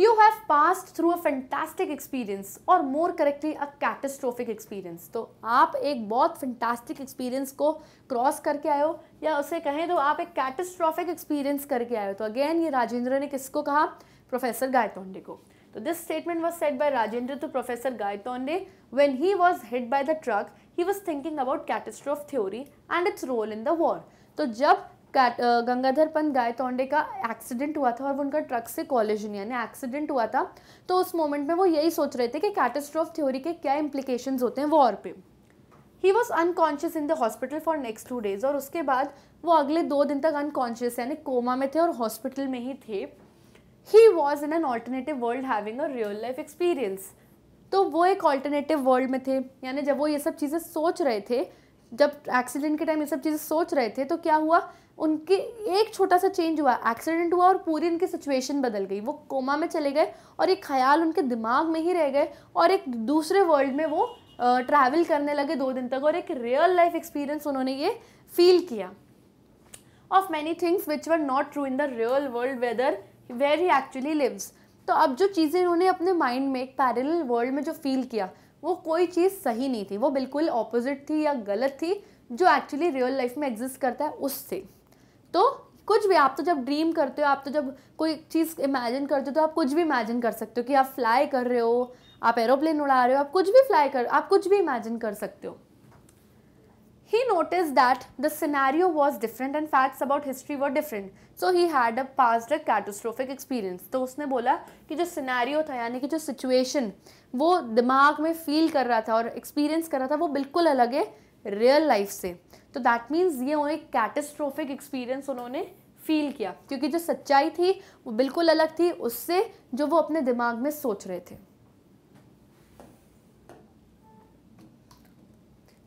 you have pass through a fantastic experience और more correctly a catastrophic experience तो आप एक बहुत फैंटास्टिक एक्सपीरियंस को क्रॉस करके आयो या उसे कहें तो आप एक कैटेस्ट्रोफिक एक्सपीरियंस करके आयो तो अगेन ये राजेंद्र ने किसको कहा प्रोफेसर गायतोंडे को तो this statement was set by Rajendra to professor Gaitonde when he was hit by the truck he was thinking about catastrophe theory and its role in the war तो जब गंगाधर पंत गायतोंडे का एक्सीडेंट हुआ था और वो उनका ट्रक से कॉलेजन यानी एक्सीडेंट हुआ था तो उस मोमेंट में वो यही सोच रहे थे कि कैटेस्ट्रॉफ थ्योरी के क्या इम्प्लीकेशन होते हैं वॉर पे he was unconscious in the hospital for next two days और उसके बाद वो अगले दो दिन तक अनकॉन्शियस यानी कोमा में थे और हॉस्पिटल में ही थे he was in an alternative world having a real life experience तो वो एक ऑल्टरनेटिव वर्ल्ड में थे यानी जब वो ये सब चीज़ें सोच रहे थे जब एक्सीडेंट के टाइम ये सब चीज़ें सोच रहे थे तो क्या हुआ उनके एक छोटा सा चेंज हुआ एक्सीडेंट हुआ और पूरी उनकी सिचुएशन बदल गई वो कोमा में चले गए और एक ख्याल उनके दिमाग में ही रह गए और एक दूसरे वर्ल्ड में वो ट्रैवल करने लगे दो दिन तक और एक रियल लाइफ एक्सपीरियंस उन्होंने ये फील किया of many things which were not true in the real world whether where he actually lives तो अब जो चीज़ें उन्होंने अपने माइंड में एक पैरल वर्ल्ड में जो फील किया वो कोई चीज़ सही नहीं थी वो बिल्कुल ऑपोजिट थी या गलत थी जो एक्चुअली रियल लाइफ में एग्जिस्ट करता है उससे तो कुछ भी आप तो जब ड्रीम करते हो आप तो जब कोई चीज़ इमेजिन करते हो तो आप कुछ भी इमेजिन कर सकते हो कि आप फ्लाई कर रहे हो आप एरोप्लेन उड़ा रहे हो आप कुछ भी फ्लाई कर आप कुछ भी इमेजिन कर सकते हो he notice that the scenario was different and facts about history were different so he had a past a catastrophic experience तो उसने बोला कि जो सिनेरियो था यानी कि जो सिचुएशन वो दिमाग में फील कर रहा था और एक्सपीरियंस कर रहा था वो बिल्कुल अलग है रियल लाइफ से तो दैट मीन्स ये एक कैटेस्ट्रोफिक एक्सपीरियंस उन्होंने फील किया क्योंकि जो सच्चाई थी वो बिल्कुल अलग थी उससे जो वो अपने दिमाग में सोच रहे थे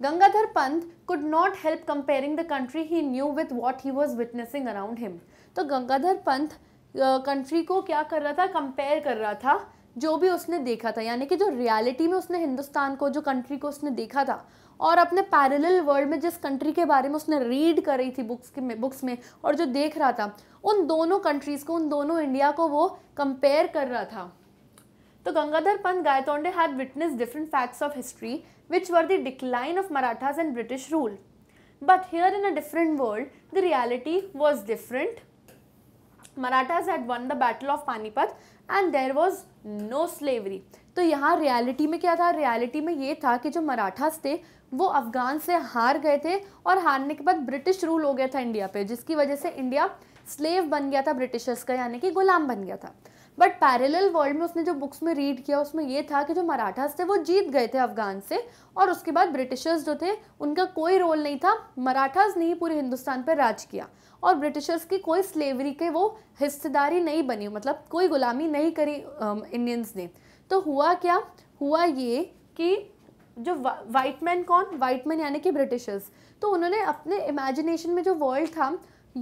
Gangadhar Pant could not help comparing the country he knew with what he was witnessing around him तो गंगाधर पंत कंट्री को क्या कर रहा था कंपेयर कर रहा था जो भी उसने देखा था यानी कि जो रियलिटी में उसने हिंदुस्तान को जो कंट्री को उसने देखा था और अपने पैरेलल वर्ल्ड में जिस कंट्री के बारे में उसने रीड कर रही थी बुक्स के में बुक्स में और जो देख रहा था उन दोनों कंट्रीज़ को उन दोनों इंडिया को वो कंपेयर कर रहा था तो Gangadhar Pant Gaitonde had witness different facts of history which were the decline of Marathas and British rule but here in a different world the reality was different Marathas had won the battle of Panipat and there was no slavery तो यहाँ reality में क्या था reality में ये था कि जो मराठास थे वो अफ़गान से हार गए थे और हारने के बाद ब्रिटिश रूल हो गया था इंडिया पे जिसकी वजह से इंडिया स्लेव बन गया था ब्रिटिशर्स का यानी कि गुलाम बन गया था बट पैरेलल वर्ल्ड में उसने जो बुक्स में रीड किया उसमें ये था कि जो मराठास थे वो जीत गए थे अफ़गान से और उसके बाद ब्रिटिशर्स जो थे उनका कोई रोल नहीं था मराठास ने ही पूरे हिंदुस्तान पर राज किया और ब्रिटिशर्स की कोई स्लेवरी के वो हिस्सेदारी नहीं बनी मतलब कोई गुलामी नहीं करी इंडियंस ने तो हुआ क्या हुआ ये कि जो वाइट मैन कौन वाइट मैन यानी कि ब्रिटिशर्स तो उन्होंने अपने इमेजिनेशन में जो वर्ल्ड था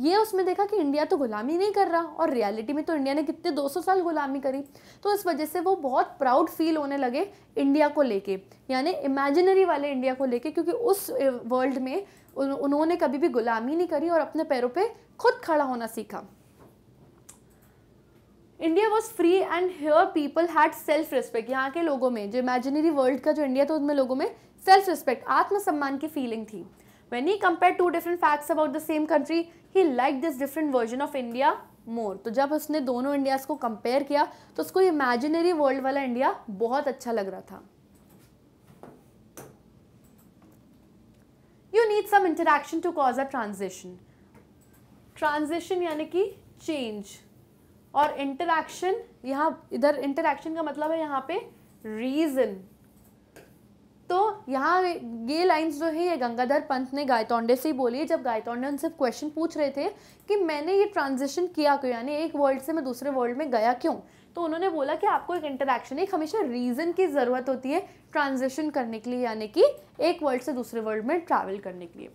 ये उसमें देखा कि इंडिया तो गुलामी नहीं कर रहा और रियलिटी में तो इंडिया ने कितने 200 साल गुलामी करी तो इस वजह से वो बहुत प्राउड फील होने लगे इंडिया को लेके यानी इमेजिनरी वाले इंडिया को लेके क्योंकि उस वर्ल्ड में उन्होंने कभी भी गुलामी नहीं करी और अपने पैरों पे खुद खड़ा होना सीखा India was free and here people had self respect यहाँ के लोगों में जो इमेजिनरी वर्ल्ड का जो इंडिया था उनमें लोगों में सेल्फ रिस्पेक्ट आत्मसम्मान की फीलिंग थी when he compare to different facts about the same country he like this different version of India more तो जब उसने दोनों इंडियाज को कंपेयर किया तो उसको इमेजिनरी वर्ल्ड वाला इंडिया बहुत अच्छा लग रहा था you need some interaction to cause a transition transition यानी कि चेंज और इंटरक्शन यहाँ इधर इंटरक्शन का मतलब है यहाँ पे रीज़न तो यहाँ ये लाइंस जो है ये गंगाधर पंत ने गायतोंडे से ही बोली है जब गायतोंडे उनसे क्वेश्चन पूछ रहे थे कि मैंने ये ट्रांजिशन किया क्यों यानी एक वर्ल्ड से मैं दूसरे वर्ल्ड में गया क्यों तो उन्होंने बोला कि आपको एक इंटरेक्शन एक हमेशा रीज़न की ज़रूरत होती है ट्रांजिशन करने के लिए यानी कि एक वर्ल्ड से दूसरे वर्ल्ड में ट्रैवल करने के लिए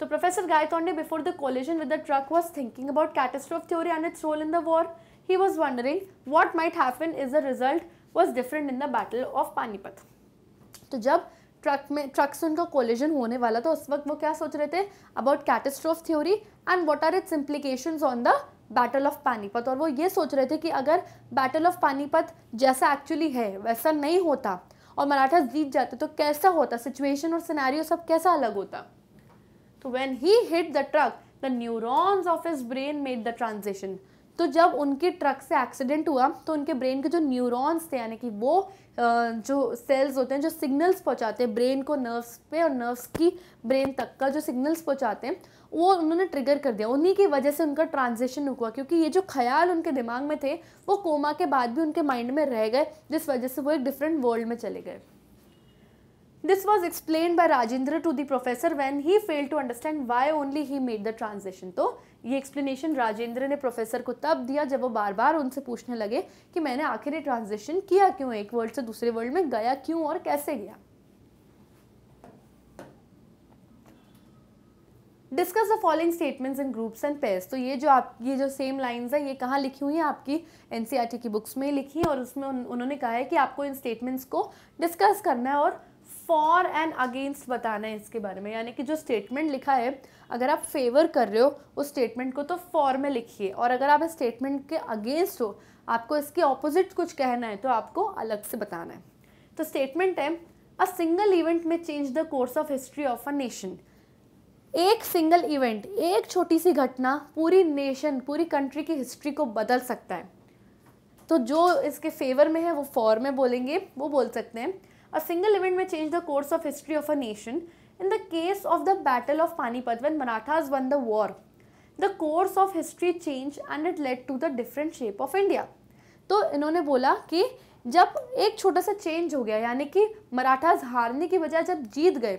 तो professor Gaitonde before the collision with the truck was thinking about catastrophe theory and its role in the war he was wondering what might happen if the result was different in the battle of Panipat. to jab truck में truck से उनका collision होने वाला था उस वक्त वो क्या सोच रहे थे about catastrophe theory and what are its implication on the battle of Panipat और वो ये सोच रहे थे कि अगर बैटल ऑफ पानीपत जैसा एक्चुअली है वैसा नहीं होता और मराठा जीत जाते तो कैसा होता सिचुएशन और सिनारी सब कैसा अलग होता तो when he hit the truck the neurons of his brain made the transition तो जब उनके ट्रक से एक्सीडेंट हुआ तो उनके ब्रेन के जो न्यूरॉन्स थे यानी कि वो जो सेल्स होते हैं जो सिग्नल्स पहुंचाते हैं ब्रेन को नर्व्स पे और नर्व्स की ब्रेन तक का जो सिग्नल्स पहुंचाते हैं वो उन्होंने ट्रिगर कर दिया उन्हीं की वजह से उनका ट्रांजेक्शन हुआ क्योंकि ये जो ख्याल उनके दिमाग में थे वो कोमा के बाद भी उनके माइंड में रह गए जिस वजह से वो एक डिफरेंट वर्ल्ड में चले गए This was explained by Rajendra to the professor when he failed to understand why only he made the transition. तो ये एक्सप्लेनेशन राजेंद्र ने प्रोफेसर को तब दिया जब वो बार बार उनसे पूछने लगे कि मैंने आखिर ये ट्रांजिशन किया क्यों एक वर्ल्ड से दूसरे वर्ल्ड में गया क्यों और कैसे गया discuss the following statements in groups and pairs तो ये जो आप ये जो सेम लाइंस है ये कहाँ लिखी हुई है आपकी एन e की बुक्स में लिखी है और उसमें उन, उन्होंने कहा है कि आपको इन स्टेटमेंट्स को डिस्कस करना है और फॉर एंड अगेंस्ट बताना है इसके बारे में यानी कि जो स्टेटमेंट लिखा है अगर आप फेवर कर रहे हो उस स्टेटमेंट को तो फॉर में लिखिए और अगर आप स्टेटमेंट के अगेंस्ट हो आपको इसके ऑपोजिट कुछ कहना है तो आपको अलग से बताना है तो स्टेटमेंट है a single event may change the course of history of a nation एक सिंगल इवेंट एक छोटी सी घटना पूरी नेशन पूरी कंट्री की हिस्ट्री को बदल सकता है तो जो इसके फेवर में है वो फॉर में बोलेंगे वो बोल सकते हैं A single event may change the course of history of a nation. In the case of the Battle of Panipat, when Marathas won the war, the course of history changed and it led to the different shape of India. तो इन्होंने बोला कि जब एक छोटा सा change हो गया यानी कि मराठाज हारने की बजाय जब जीत गए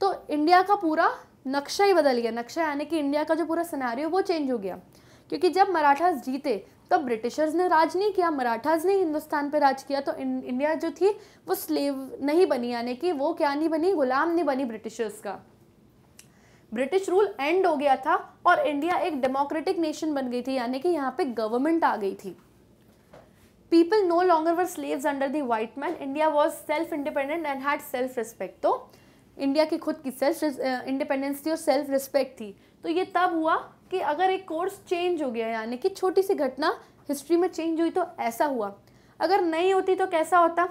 तो इंडिया का पूरा नक्शा ही बदल गया नक्शा यानी कि इंडिया का जो पूरा सिनारियो वो चेंज हो गया क्योंकि जब मराठास जीते तो ब्रिटिशर्स ने राज नहीं किया मराठाज ने हिंदुस्तान पर राज किया तो इंडिया जो थी वो स्लेव नहीं बनी यानी कि वो क्या नहीं बनी गुलाम नहीं बनी ब्रिटिशर्स का ब्रिटिश रूल एंड हो गया था और इंडिया एक डेमोक्रेटिक नेशन बन गई थी यानी कि यहाँ पे गवर्नमेंट आ गई थी people no longer were slave under the white man India was self independent and had self respect तो इंडिया की खुद की सेल्फ इंडिपेंडेंस uh, थी और सेल्फ रिस्पेक्ट थी तो ये तब हुआ कि अगर एक कोर्स चेंज हो गया यानी कि छोटी सी घटना हिस्ट्री में चेंज हुई तो ऐसा हुआ अगर नहीं होती तो कैसा होता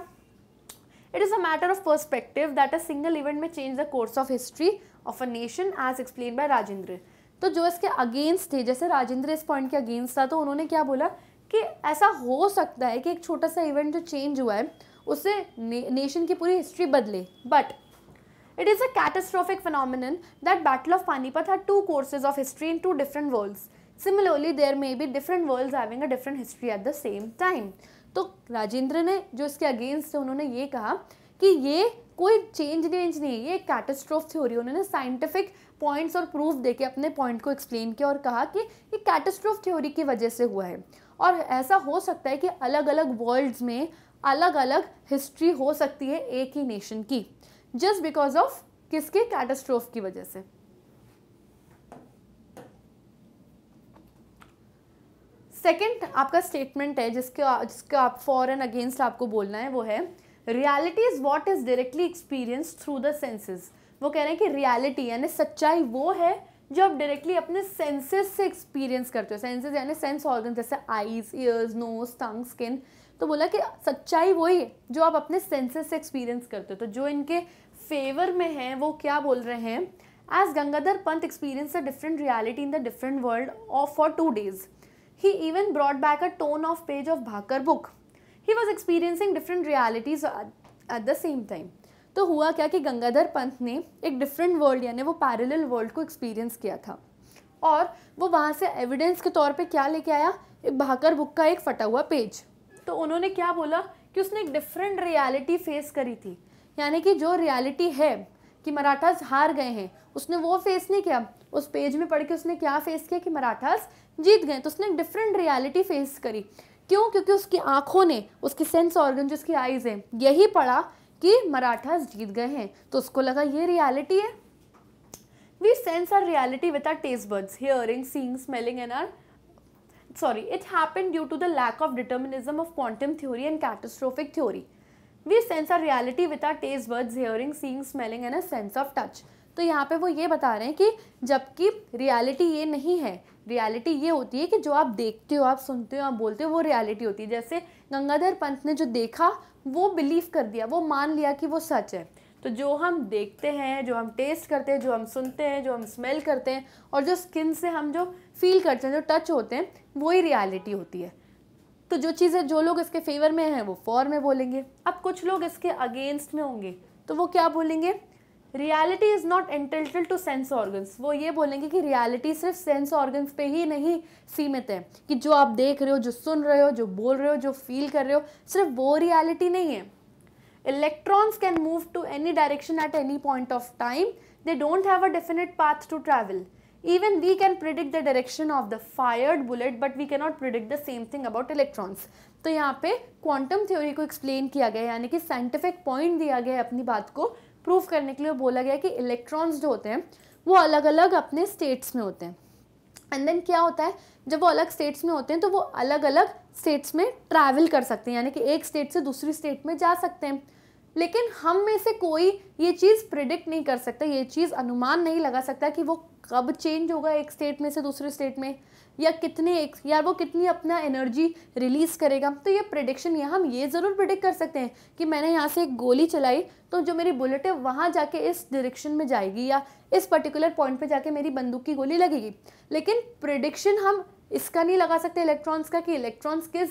it is a matter of perspective that a single event may change the course of history of a nation as explain by Rajendra तो जो इसके अगेंस्ट थे जैसे राजेंद्र इस पॉइंट के अगेंस्ट था तो उन्होंने क्या बोला कि ऐसा हो सकता है कि एक छोटा सा इवेंट जो चेंज हुआ है उससे ने, नेशन की पूरी हिस्ट्री बदले but It is a catastrophic phenomenon that Battle of Panipat had two courses of history in two different worlds. Similarly, there may be different worlds having a different history at the same time. तो राजेंद्र ने जो इसके against है उन्होंने ये कहा कि ये कोई चेंज वेंज नहीं है ये कैटेस्ट्रोफ थ्योरी उन्होंने साइंटिफिक पॉइंट्स और प्रूफ देके अपने पॉइंट को एक्सप्लेन किया और कहा कि ये कैटेस्ट्रोफ थ्योरी की वजह से हुआ है और ऐसा हो सकता है कि अलग अलग वर्ल्ड्स में अलग अलग हिस्ट्री हो सकती है एक ही नेशन की जस्ट बिकॉज ऑफ किसके कैटेस्ट्रोफ की वजह से सेकंड आपका स्टेटमेंट है जिसके जिसका आप फॉर एंड अगेंस्ट आपको बोलना है वो है reality is what is directly experience through the senses वो कह रहे हैं कि रियलिटी यानी सच्चाई वो है जो आप डायरेक्टली अपने सेंसेस से एक्सपीरियंस करते हो सेंसेस यानी सेंस ऑर्गन जैसे eyes ears nose tongue skin तो बोला कि सच्चाई वही है जो आप अपने सेंसेस से एक्सपीरियंस करते हो तो जो इनके फेवर में हैं वो क्या बोल रहे हैं as Gangadhar Pant experience a different reality in the different world of for two days he even brought back a ton of page of भाकर book he was experiencing different realities at the same time तो हुआ क्या कि गंगाधर पंत ने एक different world यानी वो parallel world को एक्सपीरियंस किया था और वो वहाँ से एविडेंस के तौर पे क्या लेके आया एक भाकर बुक का एक फटा हुआ पेज तो उन्होंने क्या बोला कि उसने एक डिफरेंट रियलिटी फेस करी थी यानी कि जो रियलिटी है कि मराठास हार गए हैं उसने वो फेस नहीं किया उस पेज में पढ़ के उसने क्या फेस किया कि मराठास जीत गए तो उसने डिफरेंट रियलिटी फेस करी क्यों क्योंकि उसकी आंखों ने उसकी सेंस ऑर्गन जो उसकी आईज हैं यही पढ़ा कि मराठास जीत गए हैं तो उसको लगा ये रियलिटी है we sense our reality with our taste buds hearing seeing smelling and our sorry it happen due to the lack of determinism of quantum theory and catastrophic theory we sense our reality with our taste buds hearing seeing smelling and a sense of touch तो यहाँ पे वो ये बता रहे हैं कि जबकि रियलिटी ये नहीं है रियलिटी ये होती है कि जो आप देखते हो आप सुनते हो आप बोलते हो वो रियलिटी होती है जैसे गंगाधर पंत ने जो देखा वो बिलीव कर दिया वो मान लिया कि वो सच है तो जो हम देखते हैं जो हम टेस्ट करते हैं जो हम सुनते हैं जो हम स्मेल करते हैं और जो स्किन से हम जो फील करते हैं जो टच होते हैं वही रियालिटी रियलिटी होती है तो जो चीज़ें जो लोग इसके फेवर में हैं वो फॉर में बोलेंगे अब कुछ लोग इसके अगेंस्ट में होंगे तो वो क्या बोलेंगे reality is not entitled to sense organs वो ये बोलेंगे कि रियलिटी सिर्फ सेंस ऑर्गन्स पे ही नहीं सीमित है कि जो आप देख रहे हो जो सुन रहे हो जो बोल रहे हो जो फील कर रहे हो सिर्फ वो रियलिटी नहीं है electrons can move to any direction at any point of time they don't have a definite path to travel even we can predict the direction of the fired bullet but we cannot predict the same thing about electrons तो यहाँ पे quantum theory को explain किया गया यानी कि scientific point दिया गया है अपनी बात को प्रूव करने के लिए बोला गया कि इलेक्ट्रॉन्स जो होते हैं वो अलग अलग अपने स्टेट्स में होते हैं एंड देन क्या होता है जब वो अलग स्टेट्स में होते हैं तो वो अलग अलग स्टेट्स में ट्रैवल कर सकते हैं यानी कि एक स्टेट से दूसरी स्टेट में जा सकते हैं लेकिन हम में से कोई ये चीज़ प्रिडिक्ट नहीं कर सकता ये चीज़ अनुमान नहीं लगा सकता कि वो कब चेंज होगा एक स्टेट में से दूसरे स्टेट में या कितने एक या वो कितनी अपना एनर्जी रिलीज़ करेगा तो ये प्रडिक्शन यहाँ हम ये ज़रूर प्रिडिक्ट कर सकते हैं कि मैंने यहाँ से एक गोली चलाई तो जो मेरी बुलेट है वहाँ जाके इस डरेक्शन में जाएगी या इस पर्टिकुलर पॉइंट पे जाके मेरी बंदूक की गोली लगेगी लेकिन प्रडिक्शन हम इसका नहीं लगा सकते इलेक्ट्रॉन्स का कि इलेक्ट्रॉन्स किस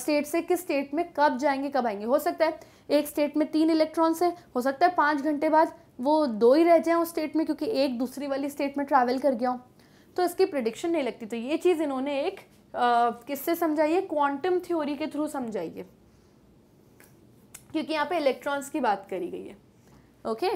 स्टेट से किस स्टेट में कब जाएंगे कब आएंगे हो सकता है एक स्टेट में तीन इलेक्ट्रॉन्स है हो सकता है पाँच घंटे बाद वो दो ही रह जाएं उस स्टेट में क्योंकि एक दूसरी वाली स्टेट में ट्रैवल कर गया हो तो इसकी प्रिडिक्शन नहीं लगती तो ये चीज़ इन्होंने एक किससे समझाइए क्वांटम थ्योरी के थ्रू समझाइए क्योंकि यहाँ पे इलेक्ट्रॉन्स की बात करी गई है ओके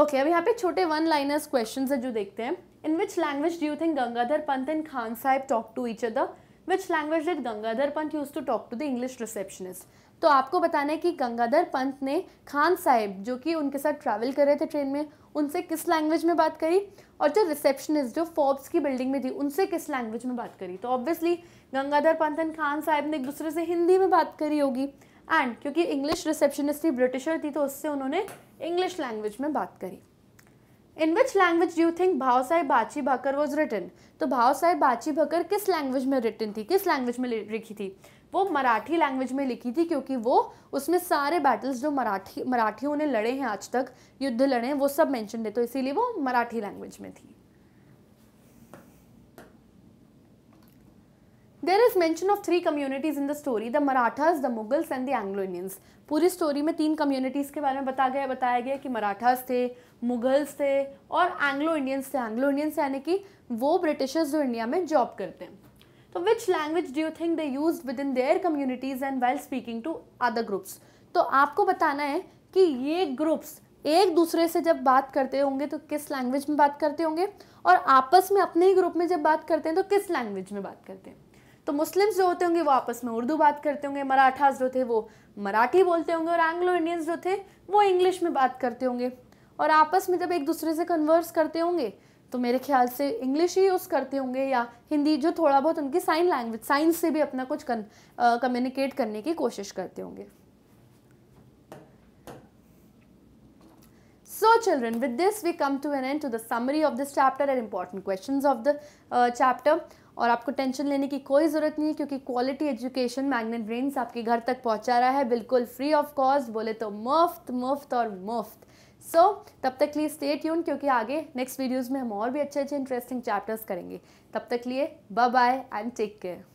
ओके अब यहाँ पे छोटे वन लाइनर्स क्वेश्चन है जो देखते हैं in which language do you think Gangadhar Pant and Khan Saheb talk to each other which language did Gangadhar Pant use to talk to the English receptionist तो आपको बताना है कि गंगाधर पंत ने खान साहिब जो कि उनके साथ ट्रैवल कर रहे थे ट्रेन में उनसे किस लैंग्वेज में बात करी और जो रिसेप्शनिस्ट जो फोर्ब्स की बिल्डिंग में थी उनसे किस लैंग्वेज में बात करी तो ऑब्वियसली गंगाधर पंत एंड खान साहब ने एक दूसरे से हिंदी में बात करी होगी एंड क्योंकि इंग्लिश रिसेप्शनिस्ट थी ब्रिटिशर थी तो उससे उन्होंने इंग्लिश लैंग्वेज में बात करी in which language you think Bhau साहेब बाची भाकर वॉज रिटन तो भाव साहेब बाची भाकर किस लैंग्वेज में रिटन थी किस लैंग्वेज में लिखी थी वो मराठी लैंग्वेज में लिखी थी क्योंकि वो उसमें सारे बैटल्स जो मराठी मराठियों ने लड़े हैं आज तक युद्ध लड़े हैं वो सब मेंशन है तो इसीलिए वो मराठी लैंग्वेज में थी there is mention of three communities in the story the Marathas the Mughals and the Anglo Indians पूरी स्टोरी में तीन कम्युनिटीज़ के बारे में बता गया बताया गया कि मराठास थे मुगल्स थे और एंग्लो इंडियंस थे एंग्लो इंडियंस यानी कि वो ब्रिटिशर्स जो इंडिया में जॉब करते हैं तो which language do you think they use with in their communities and while speaking to other groups तो आपको बताना है कि ये ग्रुप्स एक दूसरे से जब बात करते होंगे तो किस लैंग्वेज में बात करते होंगे और आपस में अपने ही ग्रुप में जब बात करते हैं तो किस लैंग्वेज में बात करते हैं तो मुस्लिम्स जो होते होंगे वो आपस में उर्दू बात करते होंगे मराठास जो थे वो मराठी बोलते होंगे और एंग्लो इंडियंस जो थे वो इंग्लिश में बात करते होंगे और आपस में जब एक दूसरे से कन्वर्स करते होंगे तो मेरे ख्याल से इंग्लिश ही यूज़ करते होंगे या हिंदी जो थोड़ा बहुत उनकी साइन लैंग्वेज साइंस से भी अपना कुछ कम्युनिकेट करने की कोशिश करते होंगे so children with this we come to an end to the summary of this chapter and important question of the chapter और आपको टेंशन लेने की कोई ज़रूरत नहीं है क्योंकि क्वालिटी एजुकेशन मैग्नेट ब्रेन्स आपके घर तक पहुंचा रहा है बिल्कुल फ्री ऑफ कॉस्ट बोले तो मुफ्त मुफ्त और मुफ्त सो so, तब तक लिए स्टे ट्यून क्योंकि आगे नेक्स्ट वीडियोज़ में हम और भी अच्छे अच्छे इंटरेस्टिंग चैप्टर्स करेंगे तब तक लिए bye bye and take care